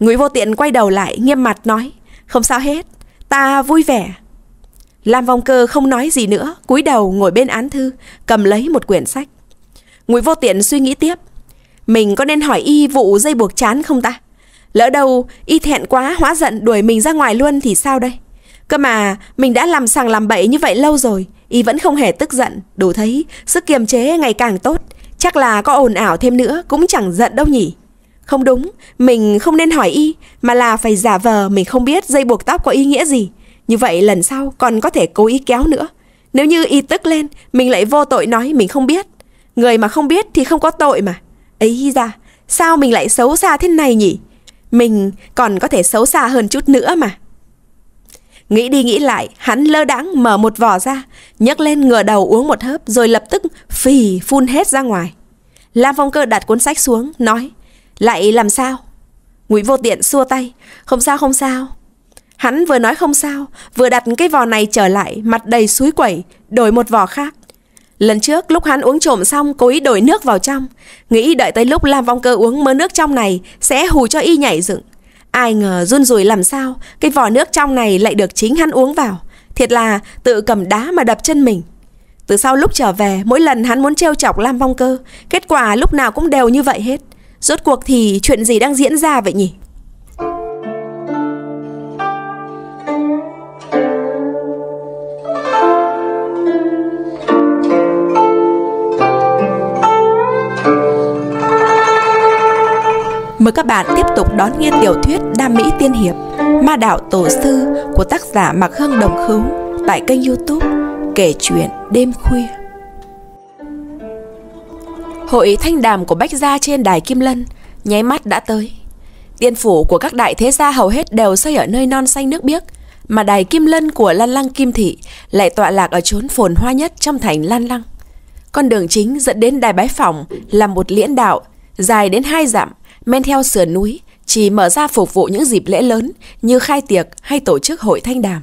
Ngụy Vô Tiện quay đầu lại nghiêm mặt nói, không sao hết, ta vui vẻ. Làm Phong Cơ không nói gì nữa, cúi đầu ngồi bên án thư, cầm lấy một quyển sách. Ngụy Vô Tiện suy nghĩ tiếp, mình có nên hỏi y vụ dây buộc chán không ta? Lỡ đâu y thẹn quá hóa giận đuổi mình ra ngoài luôn thì sao đây? Cơ mà mình đã làm sàng làm bậy như vậy lâu rồi Y vẫn không hề tức giận Đủ thấy sức kiềm chế ngày càng tốt Chắc là có ồn ảo thêm nữa Cũng chẳng giận đâu nhỉ Không đúng, mình không nên hỏi y Mà là phải giả vờ mình không biết dây buộc tóc có ý nghĩa gì Như vậy lần sau còn có thể cố ý kéo nữa Nếu như y tức lên Mình lại vô tội nói mình không biết Người mà không biết thì không có tội mà ấy ra, sao mình lại xấu xa thế này nhỉ Mình còn có thể xấu xa hơn chút nữa mà Nghĩ đi nghĩ lại, hắn lơ đãng mở một vỏ ra, nhấc lên ngửa đầu uống một hớp rồi lập tức phì phun hết ra ngoài. Lam Phong Cơ đặt cuốn sách xuống, nói, lại làm sao? Ngụy Vô Tiện xua tay, không sao không sao. Hắn vừa nói không sao, vừa đặt cái vò này trở lại, mặt đầy suối quẩy, đổi một vò khác. Lần trước lúc hắn uống trộm xong cố ý đổi nước vào trong Nghĩ đợi tới lúc Lam Vong Cơ uống mớ nước trong này Sẽ hù cho y nhảy dựng Ai ngờ run rùi làm sao, cái vỏ nước trong này lại được chính hắn uống vào. Thiệt là tự cầm đá mà đập chân mình. Từ sau lúc trở về, mỗi lần hắn muốn trêu chọc Lam Vong Cơ, kết quả lúc nào cũng đều như vậy hết. Rốt cuộc thì chuyện gì đang diễn ra vậy nhỉ? Mời các bạn tiếp tục đón nghe tiểu thuyết Đam Mỹ Tiên Hiệp Ma Đạo Tổ Sư của tác giả Mạc Hưng Đồng Khứu tại kênh youtube Kể Chuyện Đêm Khuya Hội thanh đàm của Bách Gia trên đài Kim Lân nháy mắt đã tới Tiên phủ của các đại thế gia hầu hết đều xây ở nơi non xanh nước biếc Mà đài Kim Lân của Lan Lăng Kim Thị lại tọa lạc ở chốn phồn hoa nhất trong thành Lan Lăng Con đường chính dẫn đến đài bái phỏng là một liễn đạo dài đến hai dặm Men theo sườn núi, chỉ mở ra phục vụ những dịp lễ lớn như khai tiệc hay tổ chức hội thanh đàm.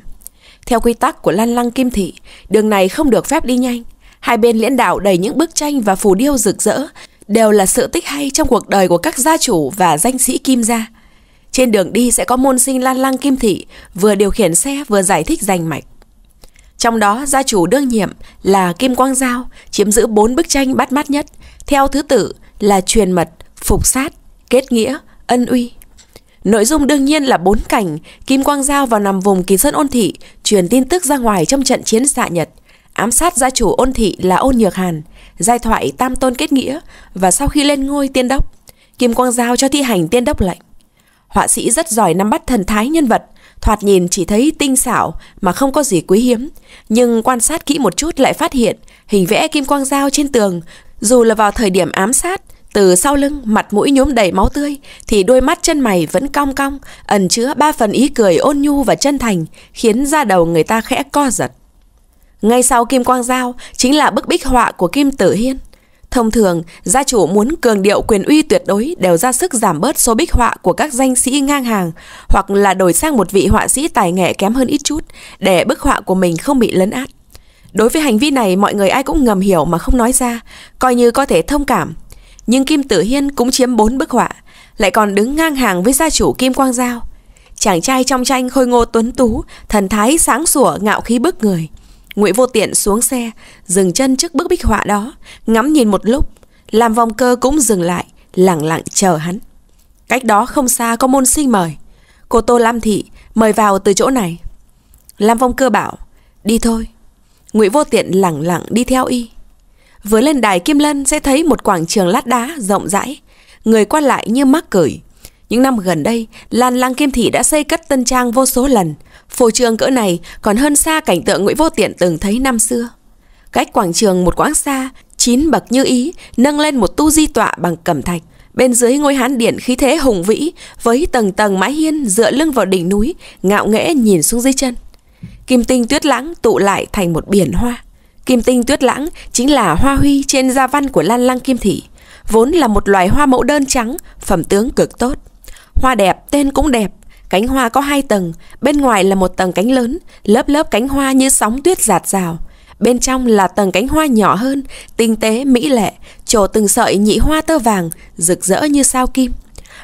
Theo quy tắc của Lan Lăng Kim Thị, đường này không được phép đi nhanh. Hai bên liễn đạo đầy những bức tranh và phù điêu rực rỡ, đều là sự tích hay trong cuộc đời của các gia chủ và danh sĩ Kim gia. Trên đường đi sẽ có môn sinh Lan Lăng Kim Thị vừa điều khiển xe vừa giải thích rành mạch. Trong đó gia chủ đương nhiệm là Kim Quang Giao chiếm giữ bốn bức tranh bắt mắt nhất, theo thứ tự là truyền mật, phục sát, kết nghĩa, ân uy. Nội dung đương nhiên là bốn cảnh, Kim Quang Giao vào nằm vùng kỳ sơn ôn thị, truyền tin tức ra ngoài trong trận chiến xạ Nhật, ám sát gia chủ ôn thị là ôn nhược hàn, giai thoại tam tôn kết nghĩa và sau khi lên ngôi tiên đốc, Kim Quang Giao cho thi hành tiên đốc lệnh. Họa sĩ rất giỏi nắm bắt thần thái nhân vật, thoạt nhìn chỉ thấy tinh xảo mà không có gì quý hiếm, nhưng quan sát kỹ một chút lại phát hiện hình vẽ Kim Quang Giao trên tường dù là vào thời điểm ám sát từ sau lưng, mặt mũi nhuốm đầy máu tươi, thì đôi mắt chân mày vẫn cong cong, ẩn chứa ba phần ý cười ôn nhu và chân thành, khiến da đầu người ta khẽ co giật. Ngay sau Kim Quang Giao chính là bức bích họa của Kim Tử Hiên. Thông thường, gia chủ muốn cường điệu quyền uy tuyệt đối đều ra sức giảm bớt số bích họa của các danh sĩ ngang hàng hoặc là đổi sang một vị họa sĩ tài nghệ kém hơn ít chút để bức họa của mình không bị lấn át. Đối với hành vi này mọi người ai cũng ngầm hiểu mà không nói ra, coi như có thể thông cảm, nhưng Kim Tử Hiên cũng chiếm bốn bức họa, lại còn đứng ngang hàng với gia chủ Kim Quang Giao. Chàng trai trong tranh khôi ngô tuấn tú, thần thái sáng sủa ngạo khí bức người. Ngụy Vô Tiện xuống xe, dừng chân trước bức bích họa đó, ngắm nhìn một lúc, làm vòng cơ cũng dừng lại, lặng lặng chờ hắn. Cách đó không xa có môn sinh mời. Cô Tô Lam Thị mời vào từ chỗ này. Lam Vong Cơ bảo, đi thôi. Ngụy Vô Tiện lặng lặng đi theo y. Vừa lên đài Kim Lân sẽ thấy một quảng trường lát đá rộng rãi, người qua lại như mắc cười Những năm gần đây, làn lăng Kim Thị đã xây cất tân trang vô số lần. Phổ trường cỡ này còn hơn xa cảnh tượng Nguyễn Vô Tiện từng thấy năm xưa. Cách quảng trường một quãng xa, chín bậc như ý, nâng lên một tu di tọa bằng cẩm thạch. Bên dưới ngôi hán điện khí thế hùng vĩ, với tầng tầng mái hiên dựa lưng vào đỉnh núi, ngạo nghễ nhìn xuống dưới chân. Kim tinh tuyết lãng tụ lại thành một biển hoa. Kim tinh tuyết lãng chính là hoa huy trên gia văn của Lan Lăng Kim Thị, vốn là một loài hoa mẫu đơn trắng, phẩm tướng cực tốt. Hoa đẹp, tên cũng đẹp, cánh hoa có hai tầng, bên ngoài là một tầng cánh lớn, lớp lớp cánh hoa như sóng tuyết giạt rào. Bên trong là tầng cánh hoa nhỏ hơn, tinh tế, mỹ lệ, trổ từng sợi nhị hoa tơ vàng, rực rỡ như sao kim.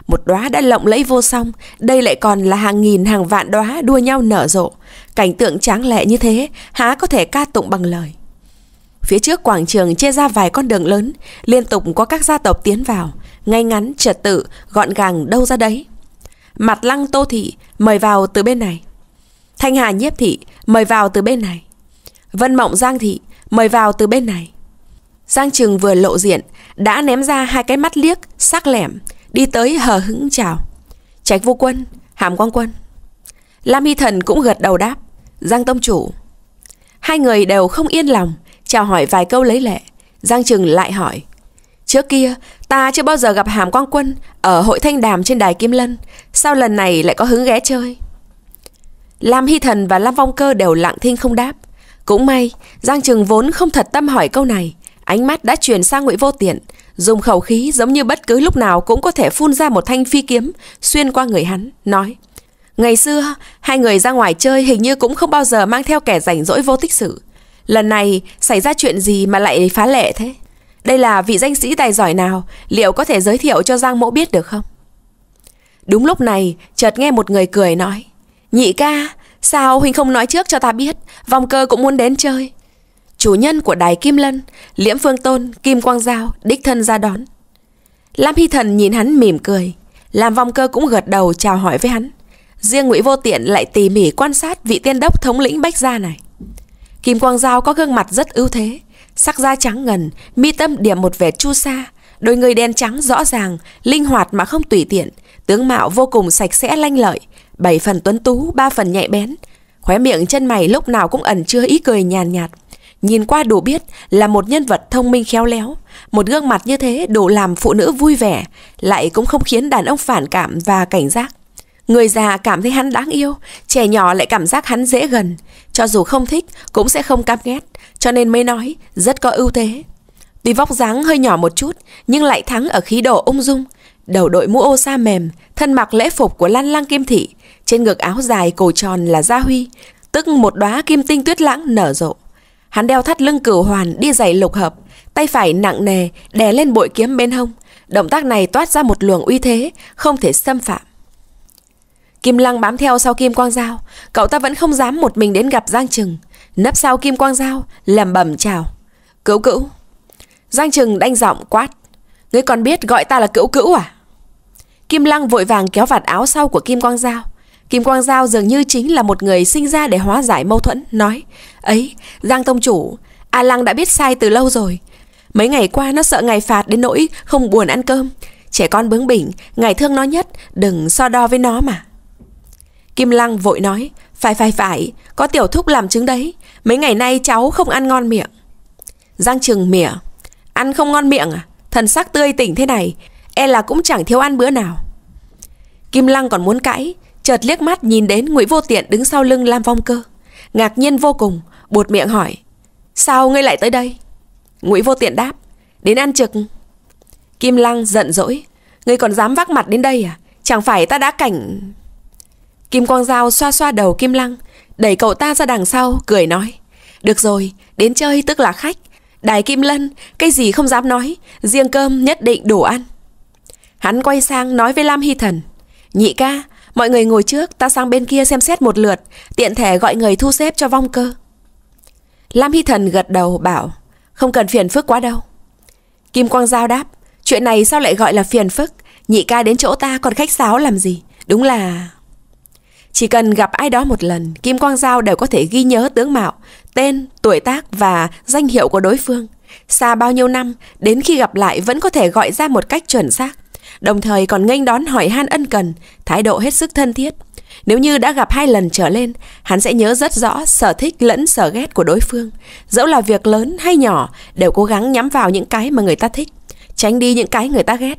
Một đóa đã lộng lẫy vô song, đây lại còn là hàng nghìn hàng vạn đóa đua nhau nở rộ. Cảnh tượng tráng lệ như thế, há có thể ca tụng bằng lời. Phía trước quảng trường chia ra vài con đường lớn, liên tục có các gia tộc tiến vào, ngay ngắn, trật tự, gọn gàng đâu ra đấy. Mặt lăng tô thị, mời vào từ bên này. Thanh Hà nhiếp thị, mời vào từ bên này. Vân Mộng Giang thị, mời vào từ bên này. Giang Trừng vừa lộ diện, đã ném ra hai cái mắt liếc, sắc lẻm, đi tới hờ hững chào. Trạch vô quân, hàm quang quân. Lam Hy Thần cũng gật đầu đáp, Giang Tông Chủ. Hai người đều không yên lòng, chào hỏi vài câu lấy lệ giang trừng lại hỏi trước kia ta chưa bao giờ gặp hàm quang quân ở hội thanh đàm trên đài kim lân sao lần này lại có hứng ghé chơi lam hy thần và lam vong cơ đều lặng thinh không đáp cũng may giang trừng vốn không thật tâm hỏi câu này ánh mắt đã chuyển sang ngụy vô tiện dùng khẩu khí giống như bất cứ lúc nào cũng có thể phun ra một thanh phi kiếm xuyên qua người hắn nói ngày xưa hai người ra ngoài chơi hình như cũng không bao giờ mang theo kẻ rảnh rỗi vô tích sự Lần này xảy ra chuyện gì mà lại phá lệ thế? Đây là vị danh sĩ tài giỏi nào, liệu có thể giới thiệu cho Giang Mỗ biết được không? Đúng lúc này, chợt nghe một người cười nói. Nhị ca, sao Huynh không nói trước cho ta biết, vòng cơ cũng muốn đến chơi. Chủ nhân của đài Kim Lân, Liễm Phương Tôn, Kim Quang Giao, đích thân ra đón. Lam Hy Thần nhìn hắn mỉm cười, làm vòng cơ cũng gật đầu chào hỏi với hắn. Riêng Ngụy Vô Tiện lại tỉ mỉ quan sát vị tiên đốc thống lĩnh Bách Gia này. Kim Quang Giao có gương mặt rất ưu thế, sắc da trắng ngần, mi tâm điểm một vẻ chu sa, đôi người đen trắng rõ ràng, linh hoạt mà không tùy tiện, tướng mạo vô cùng sạch sẽ lanh lợi, bảy phần tuấn tú, ba phần nhạy bén. Khóe miệng chân mày lúc nào cũng ẩn chứa ý cười nhàn nhạt, Nhìn qua đủ biết là một nhân vật thông minh khéo léo. Một gương mặt như thế đủ làm phụ nữ vui vẻ, lại cũng không khiến đàn ông phản cảm và cảnh giác. Người già cảm thấy hắn đáng yêu, trẻ nhỏ lại cảm giác hắn dễ gần. Cho dù không thích cũng sẽ không cam ghét Cho nên mới nói rất có ưu thế Tuy vóc dáng hơi nhỏ một chút Nhưng lại thắng ở khí độ ung dung Đầu đội mũ ô sa mềm Thân mặc lễ phục của Lan Lang Kim Thị Trên ngực áo dài cổ tròn là Gia Huy Tức một đóa kim tinh tuyết lãng nở rộ Hắn đeo thắt lưng cửu hoàn đi giày lục hợp Tay phải nặng nề đè lên bội kiếm bên hông Động tác này toát ra một luồng uy thế Không thể xâm phạm Kim Lăng bám theo sau Kim Quang Giao Cậu ta vẫn không dám một mình đến gặp Giang Trừng Nấp sau Kim Quang Giao Làm bẩm chào Cứu cữu Giang Trừng đanh giọng quát Ngươi còn biết gọi ta là cữu cữu à Kim Lăng vội vàng kéo vạt áo sau của Kim Quang Giao Kim Quang Giao dường như chính là một người sinh ra để hóa giải mâu thuẫn Nói Ấy Giang Tông Chủ A à Lăng đã biết sai từ lâu rồi Mấy ngày qua nó sợ ngày phạt đến nỗi không buồn ăn cơm Trẻ con bướng bỉnh Ngày thương nó nhất Đừng so đo với nó mà Kim Lăng vội nói Phải phải phải Có tiểu thúc làm chứng đấy Mấy ngày nay cháu không ăn ngon miệng Giang Trừng mỉa Ăn không ngon miệng à Thần sắc tươi tỉnh thế này E là cũng chẳng thiếu ăn bữa nào Kim Lăng còn muốn cãi Chợt liếc mắt nhìn đến Ngụy Vô Tiện đứng sau lưng Lam Vong Cơ Ngạc nhiên vô cùng bột miệng hỏi Sao ngươi lại tới đây Ngụy Vô Tiện đáp Đến ăn trực Kim Lăng giận dỗi Ngươi còn dám vác mặt đến đây à Chẳng phải ta đã cảnh Kim Quang Giao xoa xoa đầu Kim Lăng, đẩy cậu ta ra đằng sau, cười nói. Được rồi, đến chơi tức là khách. Đài Kim Lân, cái gì không dám nói, riêng cơm nhất định đủ ăn. Hắn quay sang nói với Lam Hy Thần. Nhị ca, mọi người ngồi trước, ta sang bên kia xem xét một lượt, tiện thể gọi người thu xếp cho vong cơ. Lam Hy Thần gật đầu bảo, không cần phiền phức quá đâu. Kim Quang Giao đáp, chuyện này sao lại gọi là phiền phức, nhị ca đến chỗ ta còn khách sáo làm gì, đúng là... Chỉ cần gặp ai đó một lần, Kim Quang Giao đều có thể ghi nhớ tướng mạo, tên, tuổi tác và danh hiệu của đối phương. Xa bao nhiêu năm, đến khi gặp lại vẫn có thể gọi ra một cách chuẩn xác. Đồng thời còn nghênh đón hỏi han ân cần, thái độ hết sức thân thiết. Nếu như đã gặp hai lần trở lên, hắn sẽ nhớ rất rõ sở thích lẫn sở ghét của đối phương. Dẫu là việc lớn hay nhỏ, đều cố gắng nhắm vào những cái mà người ta thích, tránh đi những cái người ta ghét.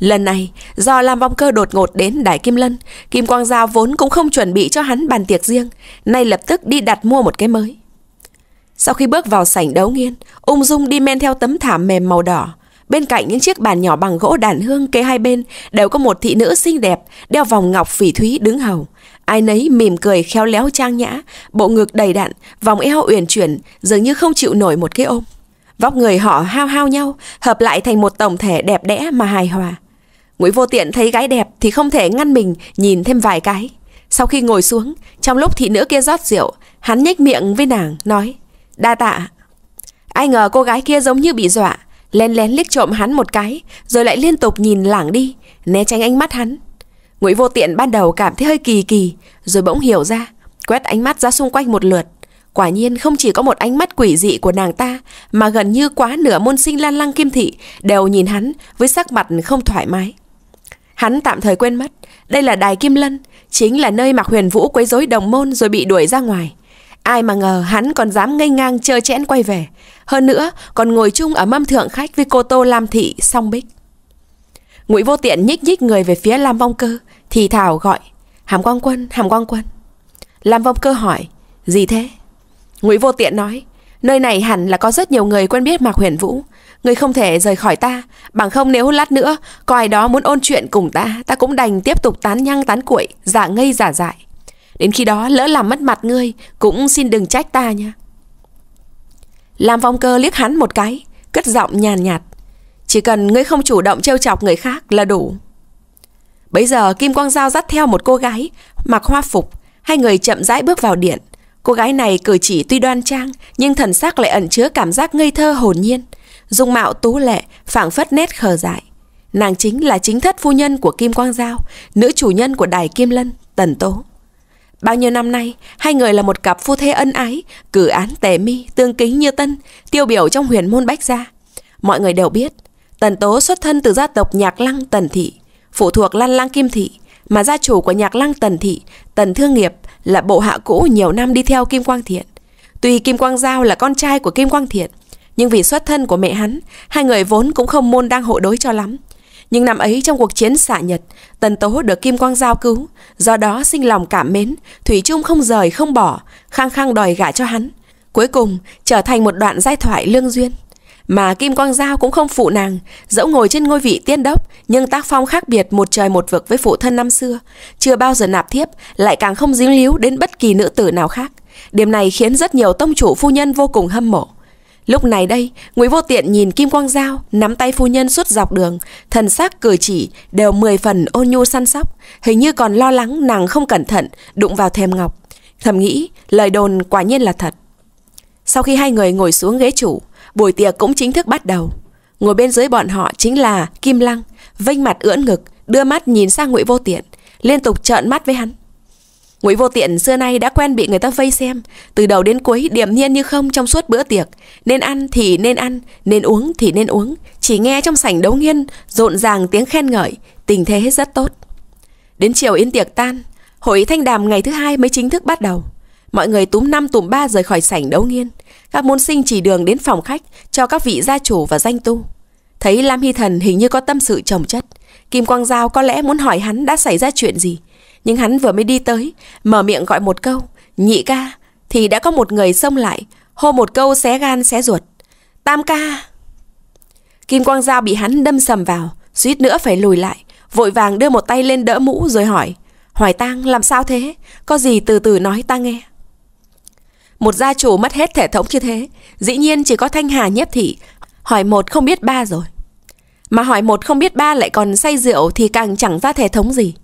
Lần này, do Lam Vong Cơ đột ngột đến đại Kim Lân, Kim Quang Giao vốn cũng không chuẩn bị cho hắn bàn tiệc riêng, nay lập tức đi đặt mua một cái mới. Sau khi bước vào sảnh đấu nghiên, ung dung đi men theo tấm thảm mềm màu đỏ. Bên cạnh những chiếc bàn nhỏ bằng gỗ đàn hương kê hai bên đều có một thị nữ xinh đẹp đeo vòng ngọc phỉ thúy đứng hầu. Ai nấy mỉm cười khéo léo trang nhã, bộ ngực đầy đặn, vòng eo uyển chuyển, dường như không chịu nổi một cái ôm. Vóc người họ hao hao nhau, hợp lại thành một tổng thể đẹp đẽ mà hài hòa. Nguyễn Vô Tiện thấy gái đẹp thì không thể ngăn mình nhìn thêm vài cái. Sau khi ngồi xuống, trong lúc thị nữ kia rót rượu, hắn nhếch miệng với nàng, nói Đa tạ. Ai ngờ cô gái kia giống như bị dọa, lén lén liếc trộm hắn một cái, rồi lại liên tục nhìn lảng đi, né tránh ánh mắt hắn. Nguyễn Vô Tiện ban đầu cảm thấy hơi kỳ kỳ, rồi bỗng hiểu ra, quét ánh mắt ra xung quanh một lượt. Quả nhiên không chỉ có một ánh mắt quỷ dị của nàng ta, mà gần như quá nửa môn sinh lan lăng kim thị đều nhìn hắn với sắc mặt không thoải mái. Hắn tạm thời quên mất, đây là đài Kim Lân, chính là nơi Mạc Huyền Vũ quấy rối đồng môn rồi bị đuổi ra ngoài. Ai mà ngờ hắn còn dám ngây ngang chơ chẽn quay về. Hơn nữa, còn ngồi chung ở mâm thượng khách với cô Tô Lam Thị song bích. Ngụy vô tiện nhích nhích người về phía Lam Vong Cơ, thì thảo gọi, Hàm Quang Quân, Hàm Quang Quân. Lam Vong Cơ hỏi, gì thế? Ngụy vô tiện nói, nơi này hẳn là có rất nhiều người quen biết Mạc Huyền Vũ, Người không thể rời khỏi ta Bằng không nếu lát nữa Có ai đó muốn ôn chuyện cùng ta Ta cũng đành tiếp tục tán nhăng tán cuội Giả ngây giả dại Đến khi đó lỡ làm mất mặt ngươi Cũng xin đừng trách ta nha Làm phong cơ liếc hắn một cái Cất giọng nhàn nhạt, nhạt Chỉ cần ngươi không chủ động trêu chọc người khác là đủ Bấy giờ Kim Quang Giao dắt theo một cô gái Mặc hoa phục Hai người chậm rãi bước vào điện Cô gái này cử chỉ tuy đoan trang Nhưng thần sắc lại ẩn chứa cảm giác ngây thơ hồn nhiên dung mạo tú lệ, phảng phất nét khờ dại. Nàng chính là chính thất phu nhân của Kim Quang Giao, nữ chủ nhân của đài Kim Lân, Tần Tố. Bao nhiêu năm nay, hai người là một cặp phu thê ân ái, cử án tề mi, tương kính như tân, tiêu biểu trong huyền môn Bách Gia. Mọi người đều biết, Tần Tố xuất thân từ gia tộc Nhạc Lăng Tần Thị, phụ thuộc Lan Lăng Kim Thị, mà gia chủ của Nhạc Lăng Tần Thị, Tần Thương Nghiệp là bộ hạ cũ nhiều năm đi theo Kim Quang Thiện. Tuy Kim Quang Giao là con trai của Kim Quang Thiện, nhưng vì xuất thân của mẹ hắn, hai người vốn cũng không môn đang hộ đối cho lắm. Nhưng năm ấy trong cuộc chiến xạ Nhật, Tần Tố được Kim Quang Giao cứu, do đó sinh lòng cảm mến, Thủy Trung không rời không bỏ, khăng khăng đòi gả cho hắn. Cuối cùng trở thành một đoạn giai thoại lương duyên. Mà Kim Quang Giao cũng không phụ nàng, dẫu ngồi trên ngôi vị tiên đốc, nhưng tác phong khác biệt một trời một vực với phụ thân năm xưa. Chưa bao giờ nạp thiếp, lại càng không dính líu đến bất kỳ nữ tử nào khác. Điểm này khiến rất nhiều tông chủ phu nhân vô cùng hâm mộ. Lúc này đây, Nguyễn Vô Tiện nhìn Kim Quang Giao nắm tay phu nhân suốt dọc đường, thần sắc cử chỉ đều mười phần ôn nhu săn sóc, hình như còn lo lắng nàng không cẩn thận đụng vào thềm ngọc. Thầm nghĩ, lời đồn quả nhiên là thật. Sau khi hai người ngồi xuống ghế chủ, buổi tiệc cũng chính thức bắt đầu. Ngồi bên dưới bọn họ chính là Kim Lăng, vênh mặt ưỡn ngực, đưa mắt nhìn sang Ngụy Vô Tiện, liên tục trợn mắt với hắn. Ngụy Vô Tiện xưa nay đã quen bị người ta vây xem, từ đầu đến cuối điềm nhiên như không trong suốt bữa tiệc, nên ăn thì nên ăn, nên uống thì nên uống, chỉ nghe trong sảnh đấu nghiên rộn ràng tiếng khen ngợi, tình thế rất tốt. Đến chiều yên tiệc tan, hội thanh đàm ngày thứ hai mới chính thức bắt đầu. Mọi người túm năm túm ba rời khỏi sảnh đấu nghiên, các môn sinh chỉ đường đến phòng khách cho các vị gia chủ và danh tu. Thấy Lam Hy Thần hình như có tâm sự trồng chất, Kim Quang Giao có lẽ muốn hỏi hắn đã xảy ra chuyện gì nhưng hắn vừa mới đi tới, mở miệng gọi một câu, nhị ca, thì đã có một người xông lại, hô một câu xé gan xé ruột. Tam ca! Kim Quang Giao bị hắn đâm sầm vào, suýt nữa phải lùi lại, vội vàng đưa một tay lên đỡ mũ rồi hỏi. Hoài tang làm sao thế? Có gì từ từ nói ta nghe. Một gia chủ mất hết thể thống như thế, dĩ nhiên chỉ có thanh hà nhiếp thị, hỏi một không biết ba rồi. Mà hỏi một không biết ba lại còn say rượu thì càng chẳng ra thể thống gì.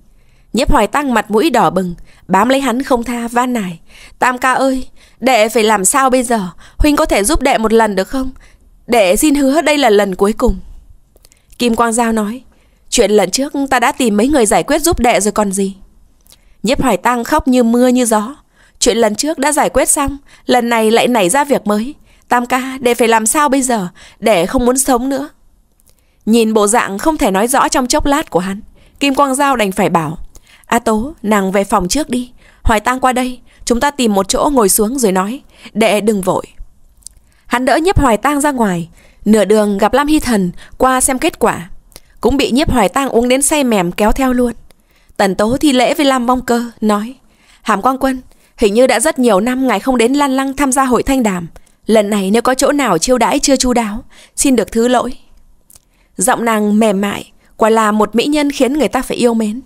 Nhiếp hoài tăng mặt mũi đỏ bừng, bám lấy hắn không tha van nài. Tam ca ơi, đệ phải làm sao bây giờ? Huynh có thể giúp đệ một lần được không? Đệ xin hứa đây là lần cuối cùng. Kim Quang Giao nói, chuyện lần trước ta đã tìm mấy người giải quyết giúp đệ rồi còn gì. Nhiếp hoài tăng khóc như mưa như gió. Chuyện lần trước đã giải quyết xong, lần này lại nảy ra việc mới. Tam ca, đệ phải làm sao bây giờ? Đệ không muốn sống nữa. Nhìn bộ dạng không thể nói rõ trong chốc lát của hắn, Kim Quang Giao đành phải bảo A à Tố, nàng về phòng trước đi. Hoài tang qua đây, chúng ta tìm một chỗ ngồi xuống rồi nói. Đệ đừng vội. Hắn đỡ nhiếp hoài tang ra ngoài. Nửa đường gặp Lam Hy Thần, qua xem kết quả. Cũng bị nhiếp hoài tang uống đến say mềm kéo theo luôn. Tần Tố thi lễ với Lam Mong Cơ, nói. Hàm Quang Quân, hình như đã rất nhiều năm ngài không đến Lan lăng tham gia hội thanh đàm. Lần này nếu có chỗ nào chiêu đãi chưa chu đáo, xin được thứ lỗi. Giọng nàng mềm mại, quả là một mỹ nhân khiến người ta phải yêu mến.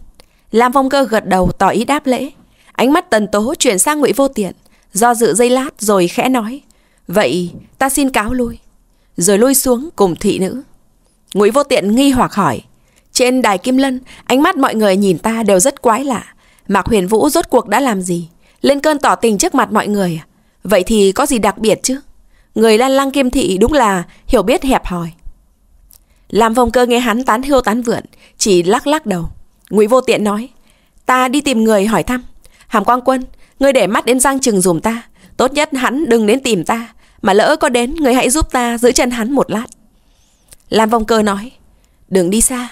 Lam Phong Cơ gật đầu tỏ ý đáp lễ. Ánh mắt tần tố chuyển sang ngụy vô tiện. Do dự giây lát rồi khẽ nói. Vậy ta xin cáo lui. Rồi lui xuống cùng thị nữ. Ngụy vô tiện nghi hoặc hỏi. Trên đài Kim Lân, ánh mắt mọi người nhìn ta đều rất quái lạ. Mạc Huyền Vũ rốt cuộc đã làm gì? Lên cơn tỏ tình trước mặt mọi người à? Vậy thì có gì đặc biệt chứ? Người Lan Lăng Kim Thị đúng là hiểu biết hẹp hòi. Làm vòng cơ nghe hắn tán hưu tán vượn, chỉ lắc lắc đầu. Ngụy Vô Tiện nói, ta đi tìm người hỏi thăm. Hàm Quang Quân, ngươi để mắt đến Giang Trừng dùm ta. Tốt nhất hắn đừng đến tìm ta, mà lỡ có đến ngươi hãy giúp ta giữ chân hắn một lát. Lam Vong Cơ nói, đừng đi xa.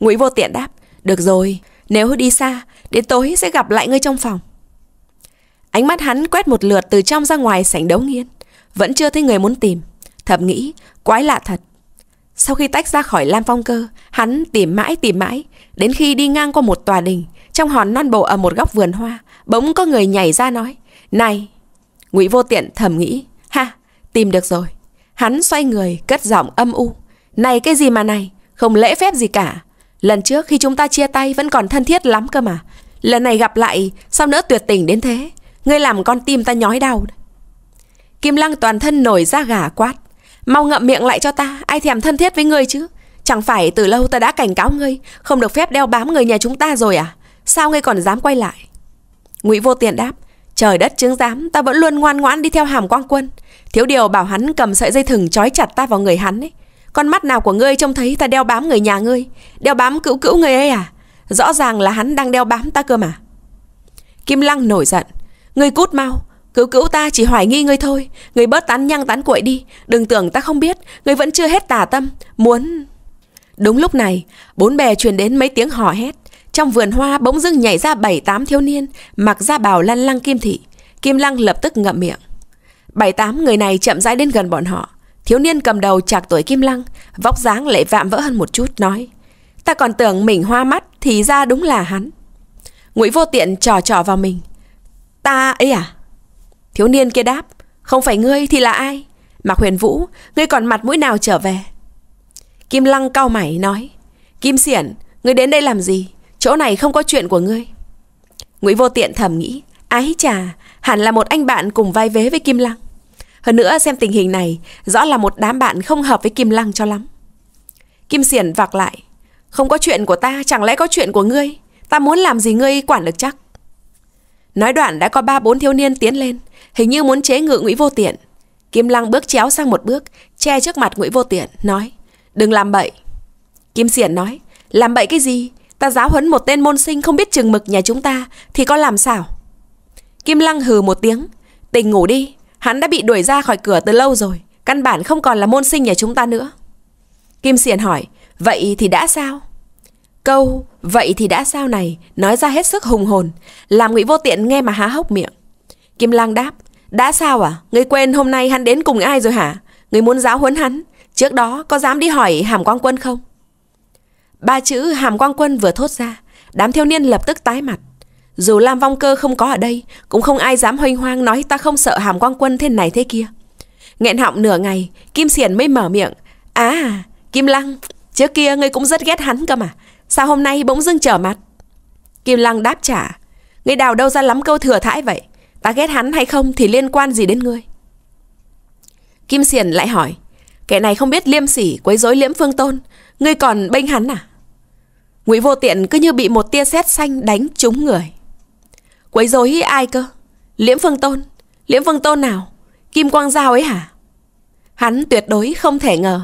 Ngụy Vô Tiện đáp, được rồi, nếu đi xa, đến tối sẽ gặp lại ngươi trong phòng. Ánh mắt hắn quét một lượt từ trong ra ngoài sảnh đấu nghiên, vẫn chưa thấy người muốn tìm. Thầm nghĩ, quái lạ thật. Sau khi tách ra khỏi Lam Phong Cơ, hắn tìm mãi tìm mãi, Đến khi đi ngang qua một tòa đình, trong hòn non bộ ở một góc vườn hoa, bỗng có người nhảy ra nói, "Này." Ngụy Vô Tiện thầm nghĩ, "Ha, tìm được rồi." Hắn xoay người, cất giọng âm u, "Này cái gì mà này, không lễ phép gì cả. Lần trước khi chúng ta chia tay vẫn còn thân thiết lắm cơ mà, lần này gặp lại sao nỡ tuyệt tình đến thế? Ngươi làm con tim ta nhói đau." Kim Lăng toàn thân nổi da gà quát, "Mau ngậm miệng lại cho ta, ai thèm thân thiết với ngươi chứ?" Chẳng phải từ lâu ta đã cảnh cáo ngươi Không được phép đeo bám người nhà chúng ta rồi à Sao ngươi còn dám quay lại Ngụy vô tiền đáp Trời đất chứng giám ta vẫn luôn ngoan ngoãn đi theo hàm quang quân Thiếu điều bảo hắn cầm sợi dây thừng Trói chặt ta vào người hắn ấy Con mắt nào của ngươi trông thấy ta đeo bám người nhà ngươi Đeo bám cữu cữu người ấy à Rõ ràng là hắn đang đeo bám ta cơ mà Kim Lăng nổi giận Ngươi cút mau Cứu cứu ta chỉ hoài nghi ngươi thôi Ngươi bớt tán nhăng tán cuội đi Đừng tưởng ta không biết Ngươi vẫn chưa hết tà tâm Muốn Đúng lúc này, bốn bè truyền đến mấy tiếng hò hét. Trong vườn hoa bỗng dưng nhảy ra bảy tám thiếu niên, mặc ra bào lăn lăng kim thị. Kim lăng lập tức ngậm miệng. Bảy tám người này chậm rãi đến gần bọn họ. Thiếu niên cầm đầu chạc tuổi kim lăng, vóc dáng lại vạm vỡ hơn một chút, nói. Ta còn tưởng mình hoa mắt, thì ra đúng là hắn. Ngụy vô tiện trò trò vào mình. Ta ấy à? Thiếu niên kia đáp, không phải ngươi thì là ai? Mạc huyền vũ, ngươi còn mặt mũi nào trở về? Kim Lăng cau mày nói Kim Xiển, ngươi đến đây làm gì? Chỗ này không có chuyện của ngươi Nguyễn Vô Tiện thầm nghĩ Ái chà, hẳn là một anh bạn cùng vai vế với Kim Lăng Hơn nữa xem tình hình này Rõ là một đám bạn không hợp với Kim Lăng cho lắm Kim Xiển vạc lại Không có chuyện của ta, chẳng lẽ có chuyện của ngươi Ta muốn làm gì ngươi quản được chắc Nói đoạn đã có ba bốn thiếu niên tiến lên Hình như muốn chế ngự Nguyễn Vô Tiện Kim Lăng bước chéo sang một bước Che trước mặt Nguyễn Vô Tiện, nói Đừng làm bậy. Kim Siển nói, làm bậy cái gì? Ta giáo huấn một tên môn sinh không biết chừng mực nhà chúng ta thì có làm sao? Kim Lăng hừ một tiếng, tỉnh ngủ đi, hắn đã bị đuổi ra khỏi cửa từ lâu rồi, căn bản không còn là môn sinh nhà chúng ta nữa. Kim Siển hỏi, vậy thì đã sao? Câu vậy thì đã sao này nói ra hết sức hùng hồn, làm Ngụy Vô Tiện nghe mà há hốc miệng. Kim Lăng đáp, đã sao à? Ngươi quên hôm nay hắn đến cùng ai rồi hả? Ngươi muốn giáo huấn hắn, Trước đó có dám đi hỏi Hàm Quang Quân không? Ba chữ Hàm Quang Quân vừa thốt ra, đám thiếu niên lập tức tái mặt. Dù Lam Vong Cơ không có ở đây, cũng không ai dám hoành hoang nói ta không sợ Hàm Quang Quân thế này thế kia. Nghẹn họng nửa ngày, Kim Xiển mới mở miệng. À, Kim Lăng, trước kia ngươi cũng rất ghét hắn cơ mà. Sao hôm nay bỗng dưng trở mặt? Kim Lăng đáp trả. Ngươi đào đâu ra lắm câu thừa thãi vậy? Ta ghét hắn hay không thì liên quan gì đến ngươi? Kim Xiển lại hỏi. Kẻ này không biết liêm sỉ quấy rối liễm phương tôn Ngươi còn bênh hắn à Ngụy vô tiện cứ như bị một tia sét xanh đánh trúng người Quấy rối ai cơ Liễm phương tôn Liễm phương tôn nào Kim quang giao ấy hả Hắn tuyệt đối không thể ngờ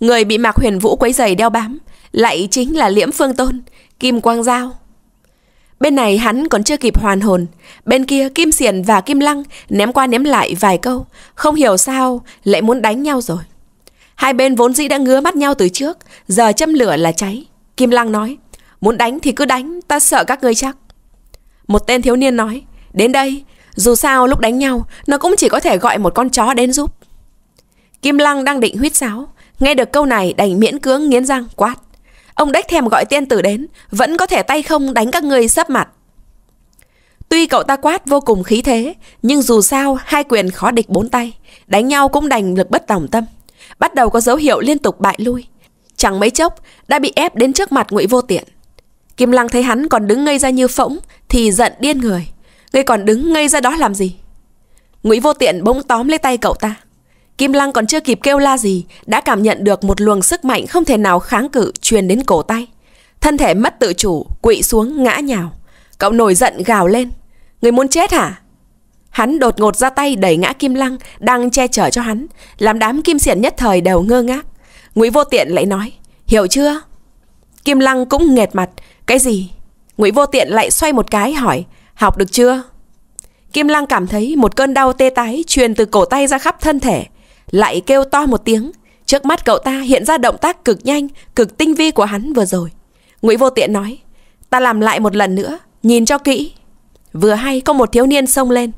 Người bị mạc huyền vũ quấy giày đeo bám Lại chính là liễm phương tôn Kim quang giao. Bên này hắn còn chưa kịp hoàn hồn Bên kia Kim Xiển và Kim Lăng Ném qua ném lại vài câu Không hiểu sao lại muốn đánh nhau rồi Hai bên vốn dĩ đã ngứa mắt nhau từ trước, giờ châm lửa là cháy. Kim Lăng nói, muốn đánh thì cứ đánh, ta sợ các ngươi chắc. Một tên thiếu niên nói, đến đây, dù sao lúc đánh nhau, nó cũng chỉ có thể gọi một con chó đến giúp. Kim Lăng đang định huyết sáo, nghe được câu này đành miễn cưỡng nghiến răng quát. Ông đách thèm gọi tiên tử đến, vẫn có thể tay không đánh các ngươi sấp mặt. Tuy cậu ta quát vô cùng khí thế, nhưng dù sao hai quyền khó địch bốn tay, đánh nhau cũng đành lực bất tòng tâm bắt đầu có dấu hiệu liên tục bại lui chẳng mấy chốc đã bị ép đến trước mặt ngụy vô tiện kim lăng thấy hắn còn đứng ngây ra như phỗng thì giận điên người ngươi còn đứng ngây ra đó làm gì ngụy vô tiện bỗng tóm lấy tay cậu ta kim lăng còn chưa kịp kêu la gì đã cảm nhận được một luồng sức mạnh không thể nào kháng cự truyền đến cổ tay thân thể mất tự chủ quỵ xuống ngã nhào cậu nổi giận gào lên người muốn chết hả Hắn đột ngột ra tay đẩy ngã Kim Lăng đang che chở cho hắn, làm đám kim xiển nhất thời đều ngơ ngác. Ngụy Vô Tiện lại nói, "Hiểu chưa?" Kim Lăng cũng nghẹt mặt, "Cái gì?" Ngụy Vô Tiện lại xoay một cái hỏi, "Học được chưa?" Kim Lăng cảm thấy một cơn đau tê tái truyền từ cổ tay ra khắp thân thể, lại kêu to một tiếng. Trước mắt cậu ta hiện ra động tác cực nhanh, cực tinh vi của hắn vừa rồi. Ngụy Vô Tiện nói, "Ta làm lại một lần nữa, nhìn cho kỹ." vừa hay có một thiếu niên xông lên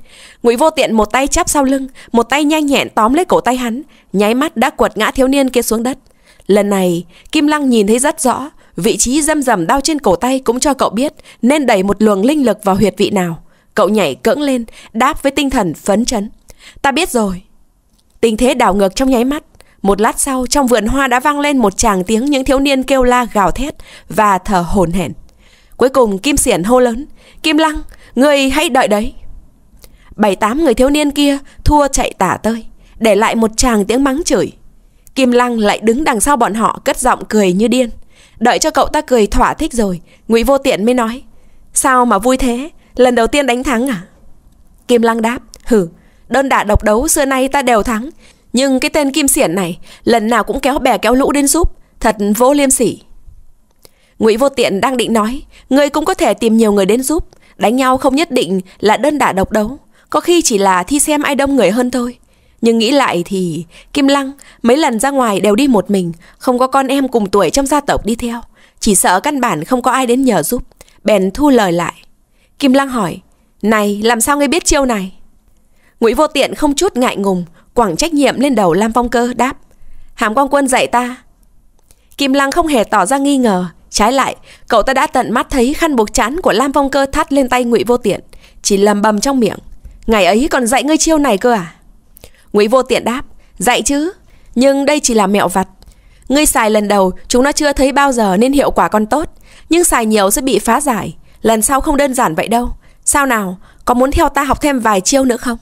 ngụy vô tiện một tay chắp sau lưng một tay nhanh nhẹn tóm lấy cổ tay hắn nháy mắt đã quật ngã thiếu niên kia xuống đất lần này kim lăng nhìn thấy rất rõ vị trí dâm dầm đau trên cổ tay cũng cho cậu biết nên đẩy một luồng linh lực vào huyệt vị nào cậu nhảy cưỡng lên đáp với tinh thần phấn chấn ta biết rồi tình thế đảo ngược trong nháy mắt một lát sau trong vườn hoa đã vang lên một tràng tiếng những thiếu niên kêu la gào thét và thở hổn hển cuối cùng kim xiển hô lớn kim lăng Người hãy đợi đấy Bảy tám người thiếu niên kia Thua chạy tả tơi Để lại một chàng tiếng mắng chửi Kim Lăng lại đứng đằng sau bọn họ Cất giọng cười như điên Đợi cho cậu ta cười thỏa thích rồi Ngụy Vô Tiện mới nói Sao mà vui thế Lần đầu tiên đánh thắng à Kim Lăng đáp Hử Đơn đả độc đấu xưa nay ta đều thắng Nhưng cái tên Kim Siển này Lần nào cũng kéo bè kéo lũ đến giúp Thật vô liêm sỉ Ngụy Vô Tiện đang định nói Ngươi cũng có thể tìm nhiều người đến giúp Đánh nhau không nhất định là đơn đả độc đấu, có khi chỉ là thi xem ai đông người hơn thôi. Nhưng nghĩ lại thì Kim Lăng mấy lần ra ngoài đều đi một mình, không có con em cùng tuổi trong gia tộc đi theo. Chỉ sợ căn bản không có ai đến nhờ giúp, bèn thu lời lại. Kim Lăng hỏi, này làm sao ngươi biết chiêu này? Ngụy Vô Tiện không chút ngại ngùng, quẳng trách nhiệm lên đầu Lam Phong Cơ đáp. Hàm Quang Quân dạy ta. Kim Lăng không hề tỏ ra nghi ngờ, Trái lại, cậu ta đã tận mắt thấy khăn buộc chán của Lam Phong Cơ thắt lên tay Ngụy Vô Tiện, chỉ lầm bầm trong miệng. Ngày ấy còn dạy ngươi chiêu này cơ à? Ngụy Vô Tiện đáp, dạy chứ, nhưng đây chỉ là mẹo vặt. Ngươi xài lần đầu, chúng nó chưa thấy bao giờ nên hiệu quả còn tốt, nhưng xài nhiều sẽ bị phá giải, lần sau không đơn giản vậy đâu. Sao nào, có muốn theo ta học thêm vài chiêu nữa không?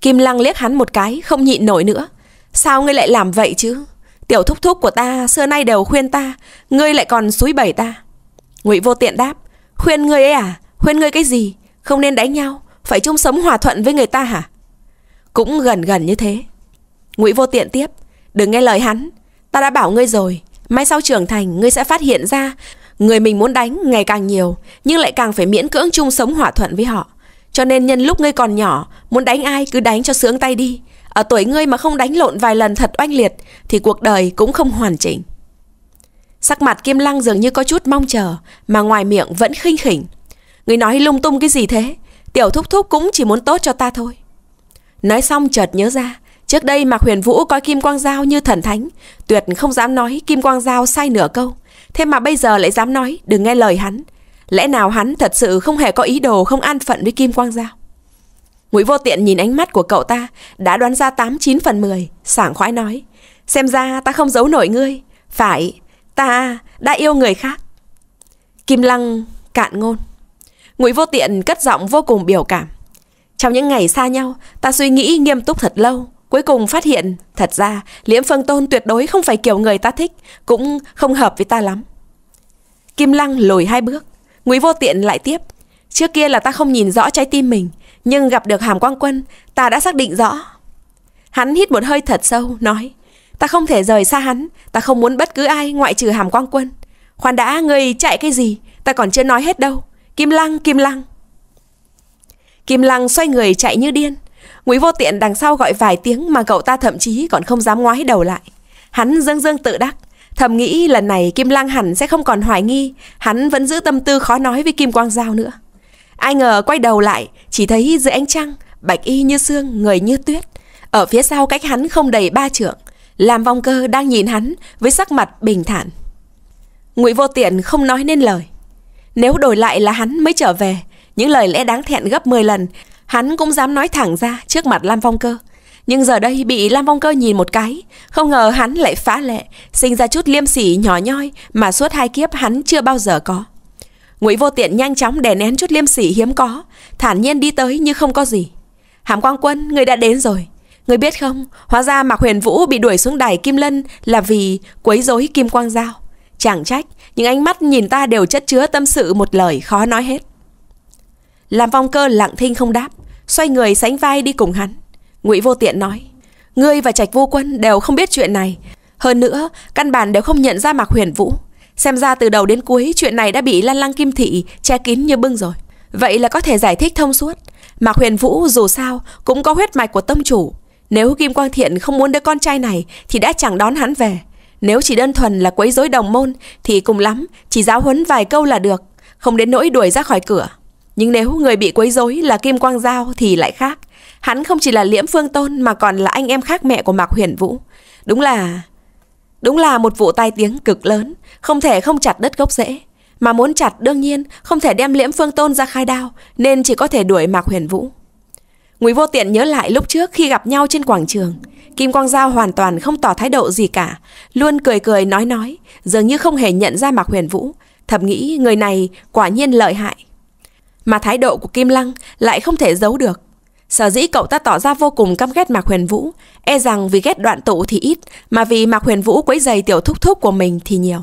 Kim Lăng liếc hắn một cái, không nhịn nổi nữa. Sao ngươi lại làm vậy chứ? Tiểu thúc thúc của ta xưa nay đều khuyên ta Ngươi lại còn suối bẩy ta Ngụy vô tiện đáp Khuyên ngươi ấy à? Khuyên ngươi cái gì? Không nên đánh nhau Phải chung sống hòa thuận với người ta hả? Cũng gần gần như thế Ngụy vô tiện tiếp Đừng nghe lời hắn Ta đã bảo ngươi rồi Mai sau trưởng thành ngươi sẽ phát hiện ra Người mình muốn đánh ngày càng nhiều Nhưng lại càng phải miễn cưỡng chung sống hòa thuận với họ Cho nên nhân lúc ngươi còn nhỏ Muốn đánh ai cứ đánh cho sướng tay đi ở tuổi ngươi mà không đánh lộn vài lần thật oanh liệt thì cuộc đời cũng không hoàn chỉnh sắc mặt kim lăng dường như có chút mong chờ mà ngoài miệng vẫn khinh khỉnh người nói lung tung cái gì thế tiểu thúc thúc cũng chỉ muốn tốt cho ta thôi nói xong chợt nhớ ra trước đây mạc huyền vũ coi kim quang giao như thần thánh tuyệt không dám nói kim quang giao sai nửa câu thế mà bây giờ lại dám nói đừng nghe lời hắn lẽ nào hắn thật sự không hề có ý đồ không an phận với kim quang giao Ngụy Vô Tiện nhìn ánh mắt của cậu ta, đã đoán ra 89 phần 10, sảng khoái nói. Xem ra ta không giấu nổi ngươi. Phải, ta đã yêu người khác. Kim Lăng cạn ngôn. Ngụy Vô Tiện cất giọng vô cùng biểu cảm. Trong những ngày xa nhau, ta suy nghĩ nghiêm túc thật lâu. Cuối cùng phát hiện, thật ra, Liễm Phương Tôn tuyệt đối không phải kiểu người ta thích, cũng không hợp với ta lắm. Kim Lăng lùi hai bước, Ngụy Vô Tiện lại tiếp. Trước kia là ta không nhìn rõ trái tim mình, nhưng gặp được Hàm Quang Quân Ta đã xác định rõ Hắn hít một hơi thật sâu Nói Ta không thể rời xa hắn Ta không muốn bất cứ ai ngoại trừ Hàm Quang Quân Khoan đã người chạy cái gì Ta còn chưa nói hết đâu Kim Lăng Kim Lăng Kim Lăng xoay người chạy như điên Ngụy Vô Tiện đằng sau gọi vài tiếng mà cậu ta thậm chí còn không dám ngoái đầu lại. Hắn dương dương tự đắc, thầm nghĩ lần này Kim lăng hẳn sẽ không còn hoài nghi, hắn vẫn giữ tâm tư khó nói với Kim Quang Giao nữa. Ai ngờ quay đầu lại, chỉ thấy dưới ánh trăng, bạch y như xương, người như tuyết. Ở phía sau cách hắn không đầy ba trượng, làm vong cơ đang nhìn hắn với sắc mặt bình thản. Ngụy Vô Tiện không nói nên lời. Nếu đổi lại là hắn mới trở về, những lời lẽ đáng thẹn gấp 10 lần, hắn cũng dám nói thẳng ra trước mặt Lam Phong Cơ. Nhưng giờ đây bị Lam Phong Cơ nhìn một cái, không ngờ hắn lại phá lệ, sinh ra chút liêm sỉ nhỏ nhoi mà suốt hai kiếp hắn chưa bao giờ có. Ngụy Vô Tiện nhanh chóng đè nén chút liêm sỉ hiếm có, thản nhiên đi tới như không có gì. Hàm Quang Quân, người đã đến rồi. Người biết không, hóa ra Mạc Huyền Vũ bị đuổi xuống đài Kim Lân là vì quấy rối Kim Quang Giao. Chẳng trách, những ánh mắt nhìn ta đều chất chứa tâm sự một lời khó nói hết. Làm vong cơ lặng thinh không đáp, xoay người sánh vai đi cùng hắn. Ngụy Vô Tiện nói, ngươi và Trạch Vô Quân đều không biết chuyện này. Hơn nữa, căn bản đều không nhận ra Mạc Huyền Vũ. Xem ra từ đầu đến cuối chuyện này đã bị Lan Lăng Kim Thị che kín như bưng rồi. Vậy là có thể giải thích thông suốt. Mà Huyền Vũ dù sao cũng có huyết mạch của tông chủ. Nếu Kim Quang Thiện không muốn đứa con trai này thì đã chẳng đón hắn về. Nếu chỉ đơn thuần là quấy rối đồng môn thì cùng lắm chỉ giáo huấn vài câu là được, không đến nỗi đuổi ra khỏi cửa. Nhưng nếu người bị quấy rối là Kim Quang Giao thì lại khác. Hắn không chỉ là Liễm Phương Tôn mà còn là anh em khác mẹ của Mạc Huyền Vũ. Đúng là Đúng là một vụ tai tiếng cực lớn, không thể không chặt đất gốc rễ. Mà muốn chặt đương nhiên không thể đem liễm phương tôn ra khai đao, nên chỉ có thể đuổi Mạc Huyền Vũ. Ngụy Vô Tiện nhớ lại lúc trước khi gặp nhau trên quảng trường, Kim Quang Giao hoàn toàn không tỏ thái độ gì cả, luôn cười cười nói nói, dường như không hề nhận ra Mạc Huyền Vũ, thầm nghĩ người này quả nhiên lợi hại. Mà thái độ của Kim Lăng lại không thể giấu được, Sở dĩ cậu ta tỏ ra vô cùng căm ghét Mạc Huyền Vũ, e rằng vì ghét đoạn tụ thì ít, mà vì Mạc Huyền Vũ quấy giày tiểu thúc thúc của mình thì nhiều.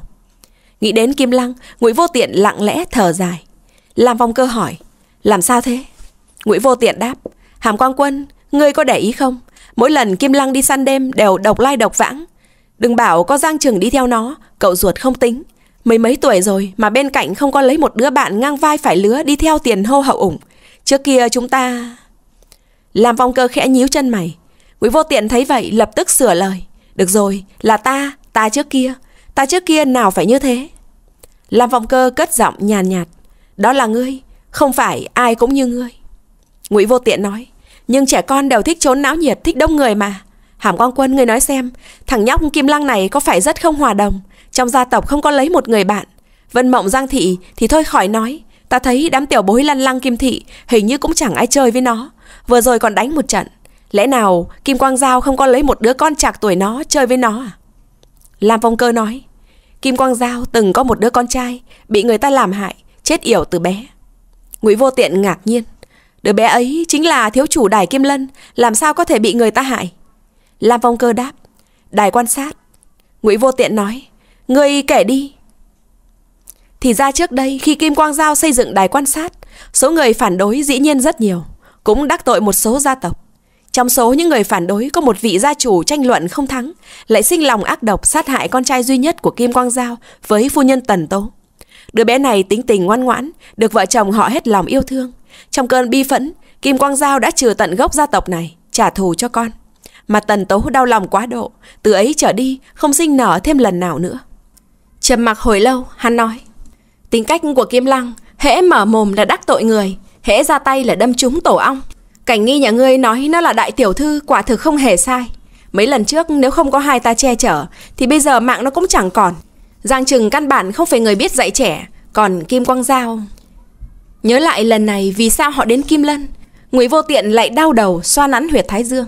Nghĩ đến Kim Lăng, Ngụy Vô Tiện lặng lẽ thở dài. Làm vòng cơ hỏi, làm sao thế? Ngụy Vô Tiện đáp, Hàm Quang Quân, ngươi có để ý không? Mỗi lần Kim Lăng đi săn đêm đều độc lai độc vãng. Đừng bảo có Giang Trừng đi theo nó, cậu ruột không tính. Mấy mấy tuổi rồi mà bên cạnh không có lấy một đứa bạn ngang vai phải lứa đi theo tiền hô hậu ủng. Trước kia chúng ta... Làm vong cơ khẽ nhíu chân mày. Quý vô tiện thấy vậy lập tức sửa lời. Được rồi, là ta, ta trước kia. Ta trước kia nào phải như thế. Làm vong cơ cất giọng nhàn nhạt, nhạt. Đó là ngươi, không phải ai cũng như ngươi. Ngụy vô tiện nói. Nhưng trẻ con đều thích trốn não nhiệt, thích đông người mà. Hàm Quang Quân ngươi nói xem, thằng nhóc Kim Lăng này có phải rất không hòa đồng, trong gia tộc không có lấy một người bạn. Vân Mộng Giang Thị thì thôi khỏi nói, ta thấy đám tiểu bối lăn lăng Kim Thị hình như cũng chẳng ai chơi với nó vừa rồi còn đánh một trận lẽ nào kim quang giao không có lấy một đứa con trạc tuổi nó chơi với nó à lam phong cơ nói kim quang giao từng có một đứa con trai bị người ta làm hại chết yểu từ bé ngụy vô tiện ngạc nhiên đứa bé ấy chính là thiếu chủ đài kim lân làm sao có thể bị người ta hại lam phong cơ đáp đài quan sát ngụy vô tiện nói ngươi kể đi thì ra trước đây khi kim quang giao xây dựng đài quan sát số người phản đối dĩ nhiên rất nhiều cũng đắc tội một số gia tộc. Trong số những người phản đối có một vị gia chủ tranh luận không thắng, lại sinh lòng ác độc sát hại con trai duy nhất của Kim Quang Giao với phu nhân Tần Tố. Đứa bé này tính tình ngoan ngoãn, được vợ chồng họ hết lòng yêu thương. Trong cơn bi phẫn, Kim Quang Giao đã trừ tận gốc gia tộc này, trả thù cho con. Mà Tần Tố đau lòng quá độ, từ ấy trở đi không sinh nở thêm lần nào nữa. Trầm mặc hồi lâu, hắn nói. Tính cách của Kim Lăng, hễ mở mồm là đắc tội người, hễ ra tay là đâm trúng tổ ong. Cảnh nghi nhà ngươi nói nó là đại tiểu thư quả thực không hề sai. Mấy lần trước nếu không có hai ta che chở thì bây giờ mạng nó cũng chẳng còn. Giang Trừng căn bản không phải người biết dạy trẻ, còn Kim Quang Giao. Nhớ lại lần này vì sao họ đến Kim Lân, Ngụy Vô Tiện lại đau đầu xoa nắn huyệt thái dương.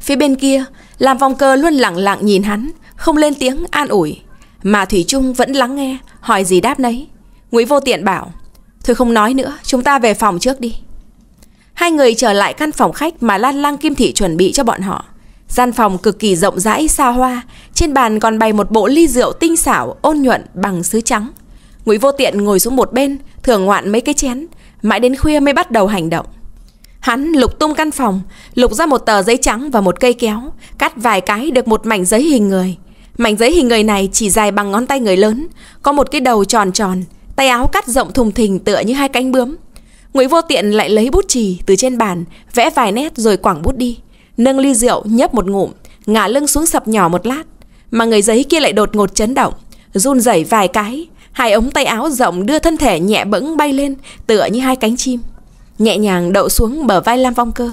Phía bên kia, làm vòng cơ luôn lặng lặng nhìn hắn, không lên tiếng an ủi, mà Thủy Trung vẫn lắng nghe, hỏi gì đáp nấy. Ngụy Vô Tiện bảo: Thôi không nói nữa, chúng ta về phòng trước đi. Hai người trở lại căn phòng khách mà Lan Lăng Kim Thị chuẩn bị cho bọn họ. Gian phòng cực kỳ rộng rãi, xa hoa, trên bàn còn bày một bộ ly rượu tinh xảo, ôn nhuận bằng sứ trắng. Ngụy Vô Tiện ngồi xuống một bên, thưởng ngoạn mấy cái chén, mãi đến khuya mới bắt đầu hành động. Hắn lục tung căn phòng, lục ra một tờ giấy trắng và một cây kéo, cắt vài cái được một mảnh giấy hình người. Mảnh giấy hình người này chỉ dài bằng ngón tay người lớn, có một cái đầu tròn tròn, tay áo cắt rộng thùng thình tựa như hai cánh bướm. Nguyễn Vô Tiện lại lấy bút chì từ trên bàn, vẽ vài nét rồi quẳng bút đi. Nâng ly rượu nhấp một ngụm, ngả lưng xuống sập nhỏ một lát. Mà người giấy kia lại đột ngột chấn động, run rẩy vài cái. Hai ống tay áo rộng đưa thân thể nhẹ bẫng bay lên tựa như hai cánh chim. Nhẹ nhàng đậu xuống bờ vai Lam Vong Cơ.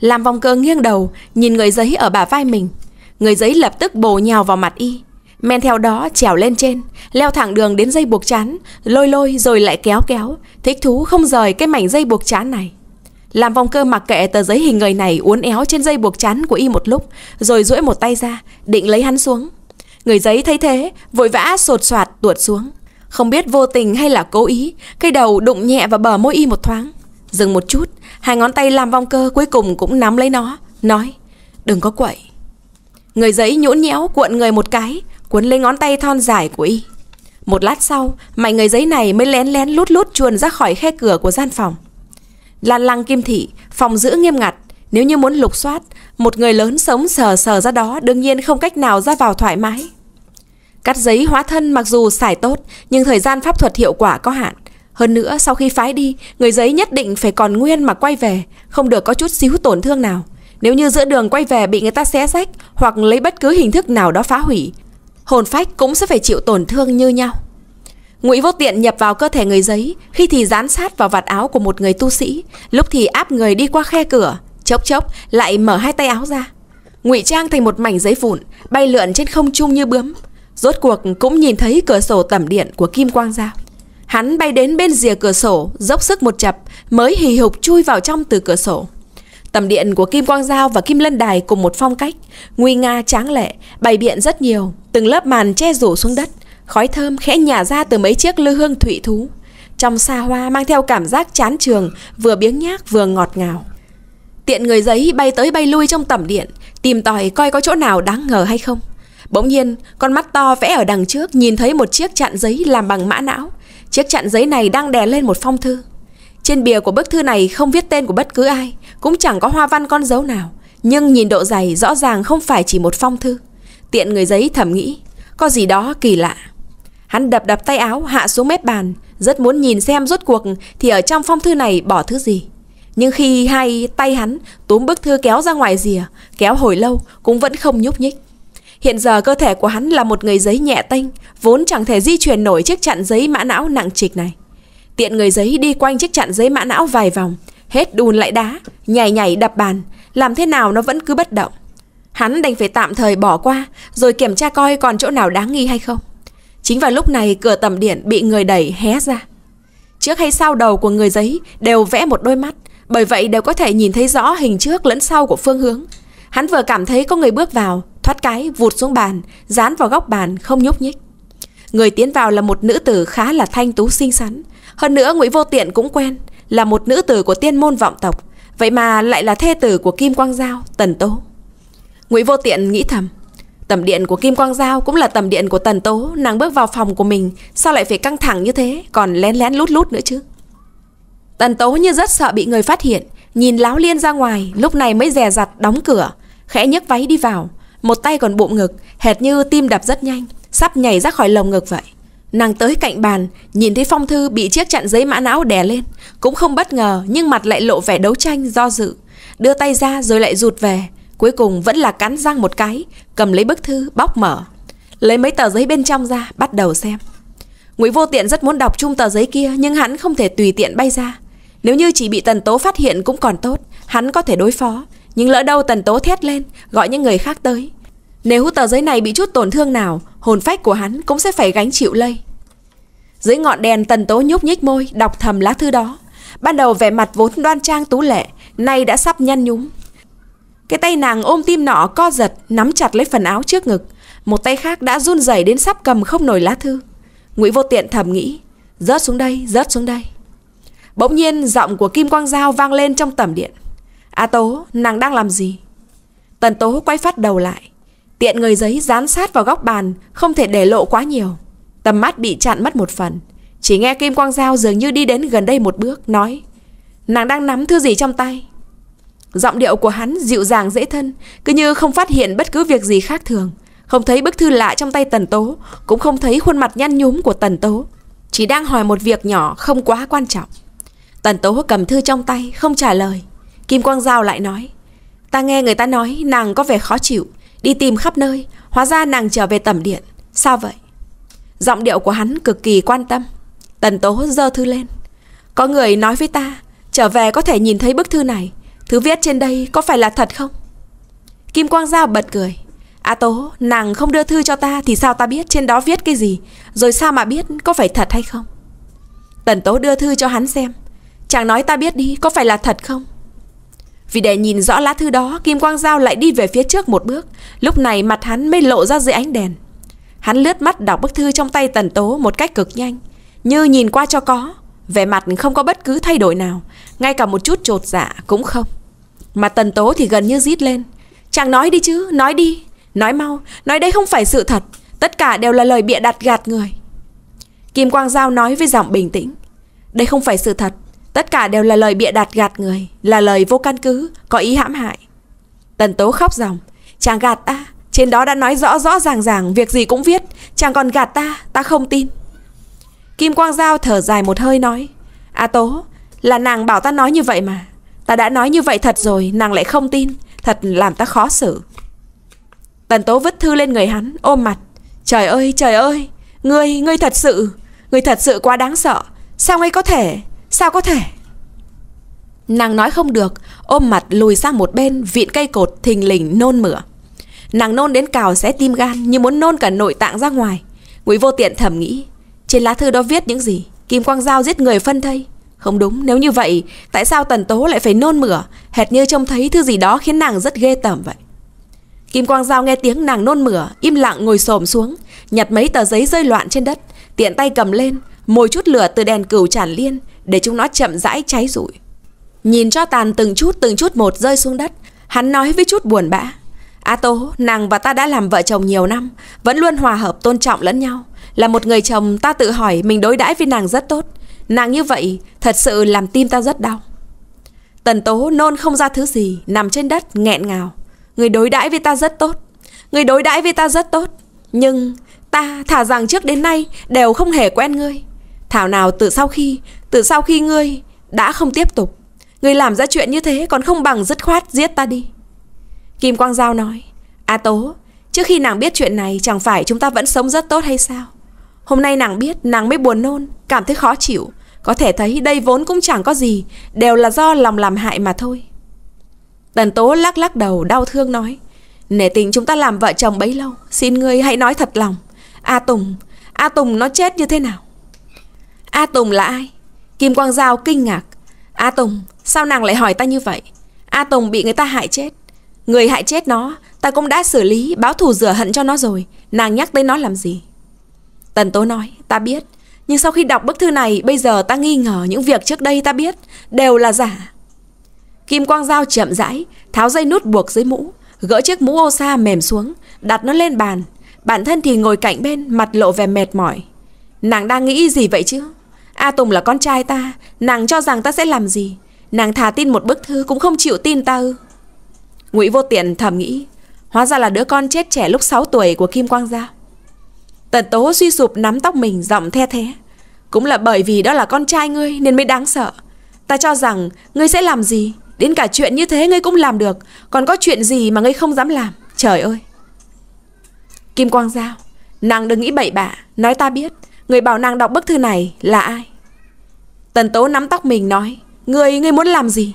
Lam Vong Cơ nghiêng đầu, nhìn người giấy ở bả vai mình. Người giấy lập tức bồ nhào vào mặt y. Men theo đó trèo lên trên, leo thẳng đường đến dây buộc chán, lôi lôi rồi lại kéo kéo, thích thú không rời cái mảnh dây buộc chán này. Làm vòng cơ mặc kệ tờ giấy hình người này uốn éo trên dây buộc chán của y một lúc, rồi duỗi một tay ra, định lấy hắn xuống. Người giấy thấy thế, vội vã sột soạt tuột xuống. Không biết vô tình hay là cố ý, cây đầu đụng nhẹ vào bờ môi y một thoáng. Dừng một chút, hai ngón tay làm vòng cơ cuối cùng cũng nắm lấy nó, nói, đừng có quậy. Người giấy nhũn nhẽo cuộn người một cái, Cuốn lấy ngón tay thon dài của y Một lát sau Mảnh người giấy này mới lén lén lút lút chuồn ra khỏi khe cửa của gian phòng Lan lăng kim thị Phòng giữ nghiêm ngặt Nếu như muốn lục soát Một người lớn sống sờ sờ ra đó Đương nhiên không cách nào ra vào thoải mái Cắt giấy hóa thân mặc dù xài tốt Nhưng thời gian pháp thuật hiệu quả có hạn Hơn nữa sau khi phái đi Người giấy nhất định phải còn nguyên mà quay về Không được có chút xíu tổn thương nào Nếu như giữa đường quay về bị người ta xé rách Hoặc lấy bất cứ hình thức nào đó phá hủy hồn phách cũng sẽ phải chịu tổn thương như nhau. Ngụy Vô Tiện nhập vào cơ thể người giấy, khi thì dán sát vào vạt áo của một người tu sĩ, lúc thì áp người đi qua khe cửa, chốc chốc lại mở hai tay áo ra. Ngụy Trang thành một mảnh giấy vụn, bay lượn trên không trung như bướm. Rốt cuộc cũng nhìn thấy cửa sổ tẩm điện của Kim Quang Giao. Hắn bay đến bên rìa cửa sổ, dốc sức một chập, mới hì hục chui vào trong từ cửa sổ. Tầm điện của Kim Quang Giao và Kim Lân Đài cùng một phong cách, nguy nga tráng lệ, bày biện rất nhiều, từng lớp màn che rủ xuống đất, khói thơm khẽ nhả ra từ mấy chiếc lư hương thụy thú. Trong xa hoa mang theo cảm giác chán trường, vừa biếng nhác vừa ngọt ngào. Tiện người giấy bay tới bay lui trong tầm điện, tìm tòi coi có chỗ nào đáng ngờ hay không. Bỗng nhiên, con mắt to vẽ ở đằng trước nhìn thấy một chiếc chặn giấy làm bằng mã não. Chiếc chặn giấy này đang đè lên một phong thư. Trên bìa của bức thư này không viết tên của bất cứ ai, cũng chẳng có hoa văn con dấu nào Nhưng nhìn độ dày rõ ràng không phải chỉ một phong thư Tiện người giấy thẩm nghĩ Có gì đó kỳ lạ Hắn đập đập tay áo hạ xuống mép bàn Rất muốn nhìn xem rốt cuộc Thì ở trong phong thư này bỏ thứ gì Nhưng khi hai tay hắn túm bức thư kéo ra ngoài rìa Kéo hồi lâu cũng vẫn không nhúc nhích Hiện giờ cơ thể của hắn là một người giấy nhẹ tênh Vốn chẳng thể di chuyển nổi chiếc chặn giấy mã não nặng trịch này Tiện người giấy đi quanh chiếc chặn giấy mã não vài vòng Hết đùn lại đá, nhảy nhảy đập bàn, làm thế nào nó vẫn cứ bất động. Hắn đành phải tạm thời bỏ qua, rồi kiểm tra coi còn chỗ nào đáng nghi hay không. Chính vào lúc này cửa tầm điện bị người đẩy hé ra. Trước hay sau đầu của người giấy đều vẽ một đôi mắt, bởi vậy đều có thể nhìn thấy rõ hình trước lẫn sau của phương hướng. Hắn vừa cảm thấy có người bước vào, thoát cái vụt xuống bàn, dán vào góc bàn không nhúc nhích. Người tiến vào là một nữ tử khá là thanh tú xinh xắn, hơn nữa Ngụy Vô Tiện cũng quen, là một nữ tử của tiên môn vọng tộc Vậy mà lại là thê tử của Kim Quang Giao, Tần Tố Ngụy Vô Tiện nghĩ thầm Tầm điện của Kim Quang Giao cũng là tầm điện của Tần Tố Nàng bước vào phòng của mình Sao lại phải căng thẳng như thế Còn lén lén lút lút nữa chứ Tần Tố như rất sợ bị người phát hiện Nhìn láo liên ra ngoài Lúc này mới dè dặt đóng cửa Khẽ nhấc váy đi vào Một tay còn bụng ngực Hệt như tim đập rất nhanh Sắp nhảy ra khỏi lồng ngực vậy Nàng tới cạnh bàn, nhìn thấy phong thư bị chiếc chặn giấy mã não đè lên. Cũng không bất ngờ, nhưng mặt lại lộ vẻ đấu tranh, do dự. Đưa tay ra rồi lại rụt về. Cuối cùng vẫn là cắn răng một cái, cầm lấy bức thư, bóc mở. Lấy mấy tờ giấy bên trong ra, bắt đầu xem. ngụy Vô Tiện rất muốn đọc chung tờ giấy kia, nhưng hắn không thể tùy tiện bay ra. Nếu như chỉ bị Tần Tố phát hiện cũng còn tốt, hắn có thể đối phó. Nhưng lỡ đâu Tần Tố thét lên, gọi những người khác tới. Nếu tờ giấy này bị chút tổn thương nào Hồn phách của hắn cũng sẽ phải gánh chịu lây Dưới ngọn đèn tần tố nhúc nhích môi Đọc thầm lá thư đó Ban đầu vẻ mặt vốn đoan trang tú lệ Nay đã sắp nhăn nhúm Cái tay nàng ôm tim nọ co giật Nắm chặt lấy phần áo trước ngực Một tay khác đã run rẩy đến sắp cầm không nổi lá thư Ngụy vô tiện thầm nghĩ Rớt xuống đây, rớt xuống đây Bỗng nhiên giọng của Kim Quang Giao vang lên trong tầm điện A à, Tố, nàng đang làm gì? Tần Tố quay phát đầu lại Tiện người giấy dán sát vào góc bàn Không thể để lộ quá nhiều Tầm mắt bị chặn mất một phần Chỉ nghe Kim Quang Giao dường như đi đến gần đây một bước Nói Nàng đang nắm thứ gì trong tay Giọng điệu của hắn dịu dàng dễ thân Cứ như không phát hiện bất cứ việc gì khác thường Không thấy bức thư lạ trong tay Tần Tố Cũng không thấy khuôn mặt nhăn nhúm của Tần Tố Chỉ đang hỏi một việc nhỏ không quá quan trọng Tần Tố cầm thư trong tay Không trả lời Kim Quang Giao lại nói Ta nghe người ta nói nàng có vẻ khó chịu Đi tìm khắp nơi Hóa ra nàng trở về tẩm điện Sao vậy Giọng điệu của hắn cực kỳ quan tâm Tần tố giơ thư lên Có người nói với ta Trở về có thể nhìn thấy bức thư này Thứ viết trên đây có phải là thật không Kim Quang Giao bật cười A à Tố, nàng không đưa thư cho ta Thì sao ta biết trên đó viết cái gì Rồi sao mà biết có phải thật hay không Tần Tố đưa thư cho hắn xem Chàng nói ta biết đi có phải là thật không vì để nhìn rõ lá thư đó, Kim Quang Giao lại đi về phía trước một bước. Lúc này mặt hắn mới lộ ra dưới ánh đèn. Hắn lướt mắt đọc bức thư trong tay Tần Tố một cách cực nhanh. Như nhìn qua cho có, vẻ mặt không có bất cứ thay đổi nào. Ngay cả một chút trột dạ cũng không. Mà Tần Tố thì gần như rít lên. Chàng nói đi chứ, nói đi. Nói mau, nói đây không phải sự thật. Tất cả đều là lời bịa đặt gạt người. Kim Quang Giao nói với giọng bình tĩnh. Đây không phải sự thật, Tất cả đều là lời bịa đặt gạt người Là lời vô căn cứ Có ý hãm hại Tần tố khóc ròng Chàng gạt ta Trên đó đã nói rõ rõ ràng ràng Việc gì cũng viết Chàng còn gạt ta Ta không tin Kim Quang Giao thở dài một hơi nói À tố Là nàng bảo ta nói như vậy mà Ta đã nói như vậy thật rồi Nàng lại không tin Thật làm ta khó xử Tần tố vứt thư lên người hắn Ôm mặt Trời ơi trời ơi Ngươi, ngươi thật sự Ngươi thật sự quá đáng sợ Sao ngươi có thể Sao có thể Nàng nói không được Ôm mặt lùi sang một bên Vịn cây cột thình lình nôn mửa Nàng nôn đến cào sẽ tim gan Như muốn nôn cả nội tạng ra ngoài Ngụy vô tiện thầm nghĩ Trên lá thư đó viết những gì Kim Quang Giao giết người phân thây Không đúng nếu như vậy Tại sao Tần Tố lại phải nôn mửa Hệt như trông thấy thứ gì đó khiến nàng rất ghê tởm vậy Kim Quang Giao nghe tiếng nàng nôn mửa Im lặng ngồi xổm xuống Nhặt mấy tờ giấy rơi loạn trên đất Tiện tay cầm lên Mồi chút lửa từ đèn cừu tràn liên để chúng nó chậm rãi cháy rụi. Nhìn cho tàn từng chút từng chút một rơi xuống đất, hắn nói với chút buồn bã. A Tố, nàng và ta đã làm vợ chồng nhiều năm, vẫn luôn hòa hợp tôn trọng lẫn nhau. Là một người chồng ta tự hỏi mình đối đãi với nàng rất tốt. Nàng như vậy thật sự làm tim ta rất đau. Tần Tố nôn không ra thứ gì, nằm trên đất nghẹn ngào. Người đối đãi với ta rất tốt, người đối đãi với ta rất tốt. Nhưng ta thả rằng trước đến nay đều không hề quen ngươi. Thảo nào từ sau khi từ sau khi ngươi đã không tiếp tục Ngươi làm ra chuyện như thế còn không bằng dứt khoát giết ta đi Kim Quang Giao nói A Tố Trước khi nàng biết chuyện này chẳng phải chúng ta vẫn sống rất tốt hay sao Hôm nay nàng biết nàng mới buồn nôn Cảm thấy khó chịu Có thể thấy đây vốn cũng chẳng có gì Đều là do lòng làm hại mà thôi Tần Tố lắc lắc đầu đau thương nói Nể tình chúng ta làm vợ chồng bấy lâu Xin ngươi hãy nói thật lòng A Tùng A Tùng nó chết như thế nào A Tùng là ai Kim Quang Giao kinh ngạc A Tùng sao nàng lại hỏi ta như vậy A Tùng bị người ta hại chết Người hại chết nó Ta cũng đã xử lý báo thù rửa hận cho nó rồi Nàng nhắc tới nó làm gì Tần Tố nói ta biết Nhưng sau khi đọc bức thư này Bây giờ ta nghi ngờ những việc trước đây ta biết Đều là giả Kim Quang Giao chậm rãi Tháo dây nút buộc dưới mũ Gỡ chiếc mũ ô sa mềm xuống Đặt nó lên bàn Bản thân thì ngồi cạnh bên Mặt lộ vẻ mệt mỏi Nàng đang nghĩ gì vậy chứ A Tùng là con trai ta Nàng cho rằng ta sẽ làm gì Nàng thà tin một bức thư cũng không chịu tin ta ư Ngụy Vô Tiện thầm nghĩ Hóa ra là đứa con chết trẻ lúc 6 tuổi của Kim Quang Giao Tần Tố suy sụp nắm tóc mình giọng the thế Cũng là bởi vì đó là con trai ngươi nên mới đáng sợ Ta cho rằng ngươi sẽ làm gì Đến cả chuyện như thế ngươi cũng làm được Còn có chuyện gì mà ngươi không dám làm Trời ơi Kim Quang Giao Nàng đừng nghĩ bậy bạ Nói ta biết Người bảo nàng đọc bức thư này là ai Tần tố nắm tóc mình nói Người, người muốn làm gì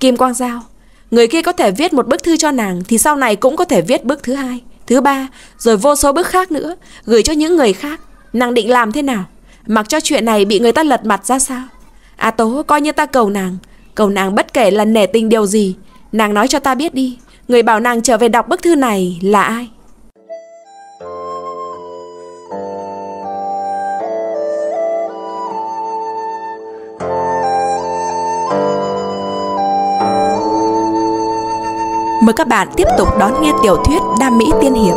Kim Quang Giao Người kia có thể viết một bức thư cho nàng Thì sau này cũng có thể viết bức thứ hai Thứ ba Rồi vô số bức khác nữa Gửi cho những người khác Nàng định làm thế nào Mặc cho chuyện này bị người ta lật mặt ra sao À Tố coi như ta cầu nàng Cầu nàng bất kể là nể tình điều gì Nàng nói cho ta biết đi Người bảo nàng trở về đọc bức thư này là ai Mời các bạn tiếp tục đón nghe tiểu thuyết Nam Mỹ Tiên Hiệp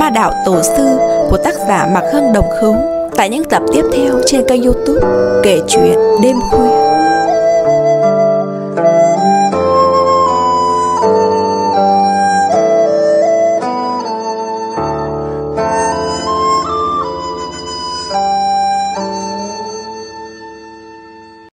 Ma Đạo Tổ Sư của tác giả Mạc Hương Đồng Khấu tại những tập tiếp theo trên kênh youtube Kể Chuyện Đêm Khuya.